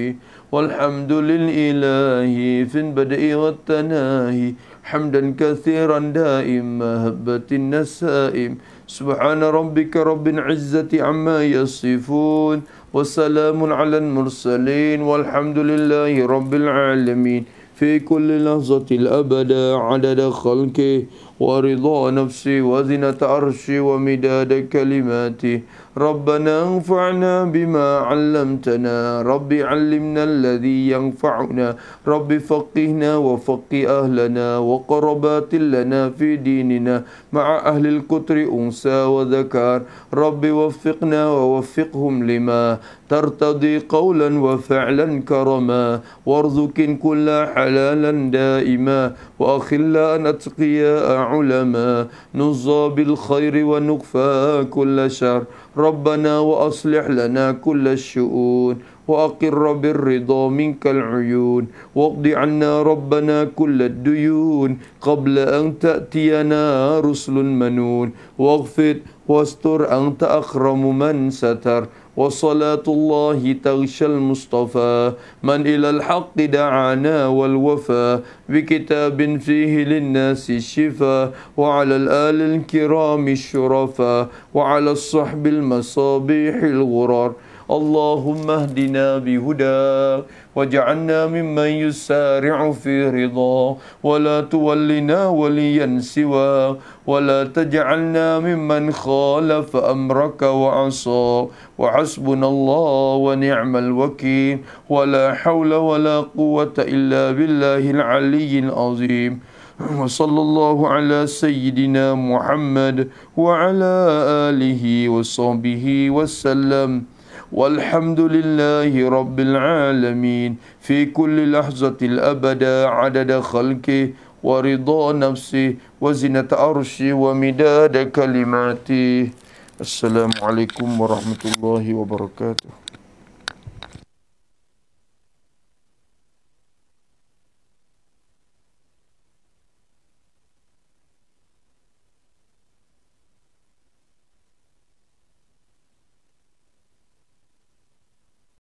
والحمد للإله في البدء والتناهي حمدا كثيرا دائم مهبة النسائم سبحان ربك رب العزة عما يصفون وسلام على المرسلين والحمد لله رب العالمين في كل لحظة الأبد عدد خلقه ورضا نفسي وزنة عرشي ومداد كلماتي ربنا انفعنا بما علمتنا رب علمنا الذي ينفعنا رب فقهنا وفقه أهلنا وقربات لنا في ديننا مع أهل الكتر أنسى وذكر رب وفقنا ووفقهم لما ترتضي قولا وفعلا كرما وارزق كل حلالا دائما وأخلا أتقياء علما نصى بالخير ونكفى كل شر ربنا وأصلح لنا كل الشؤون وأقر بالرضا منك العيون واقض عنا ربنا كل الديون قبل أن تأتينا رسل منون واغفر واستر أنت أكرم من ستر وصلاة الله تغشى المصطفى من إلى الحق دعانا والوفى بكتاب فيه للناس الشفا وعلى الآل الكرام الشرفا وعلى الصحب المصابيح الغرار اللهم اهدنا بهداك واجعلنا ممن يسارع في رضا ولا تولنا وليا سوى ولا تجعلنا ممن خالف أمرك وعصى وحسبنا الله ونعم الوكيل ولا حول ولا قوة إلا بالله العلي العظيم وصلى الله على سيدنا محمد وعلى آله وصحبه وسلم والحمد لله رب العالمين في كل لحظة الأبد عدد خلقه ورضا نفسه وزنة عرشه ومداد كلماته السلام عليكم ورحمة الله وبركاته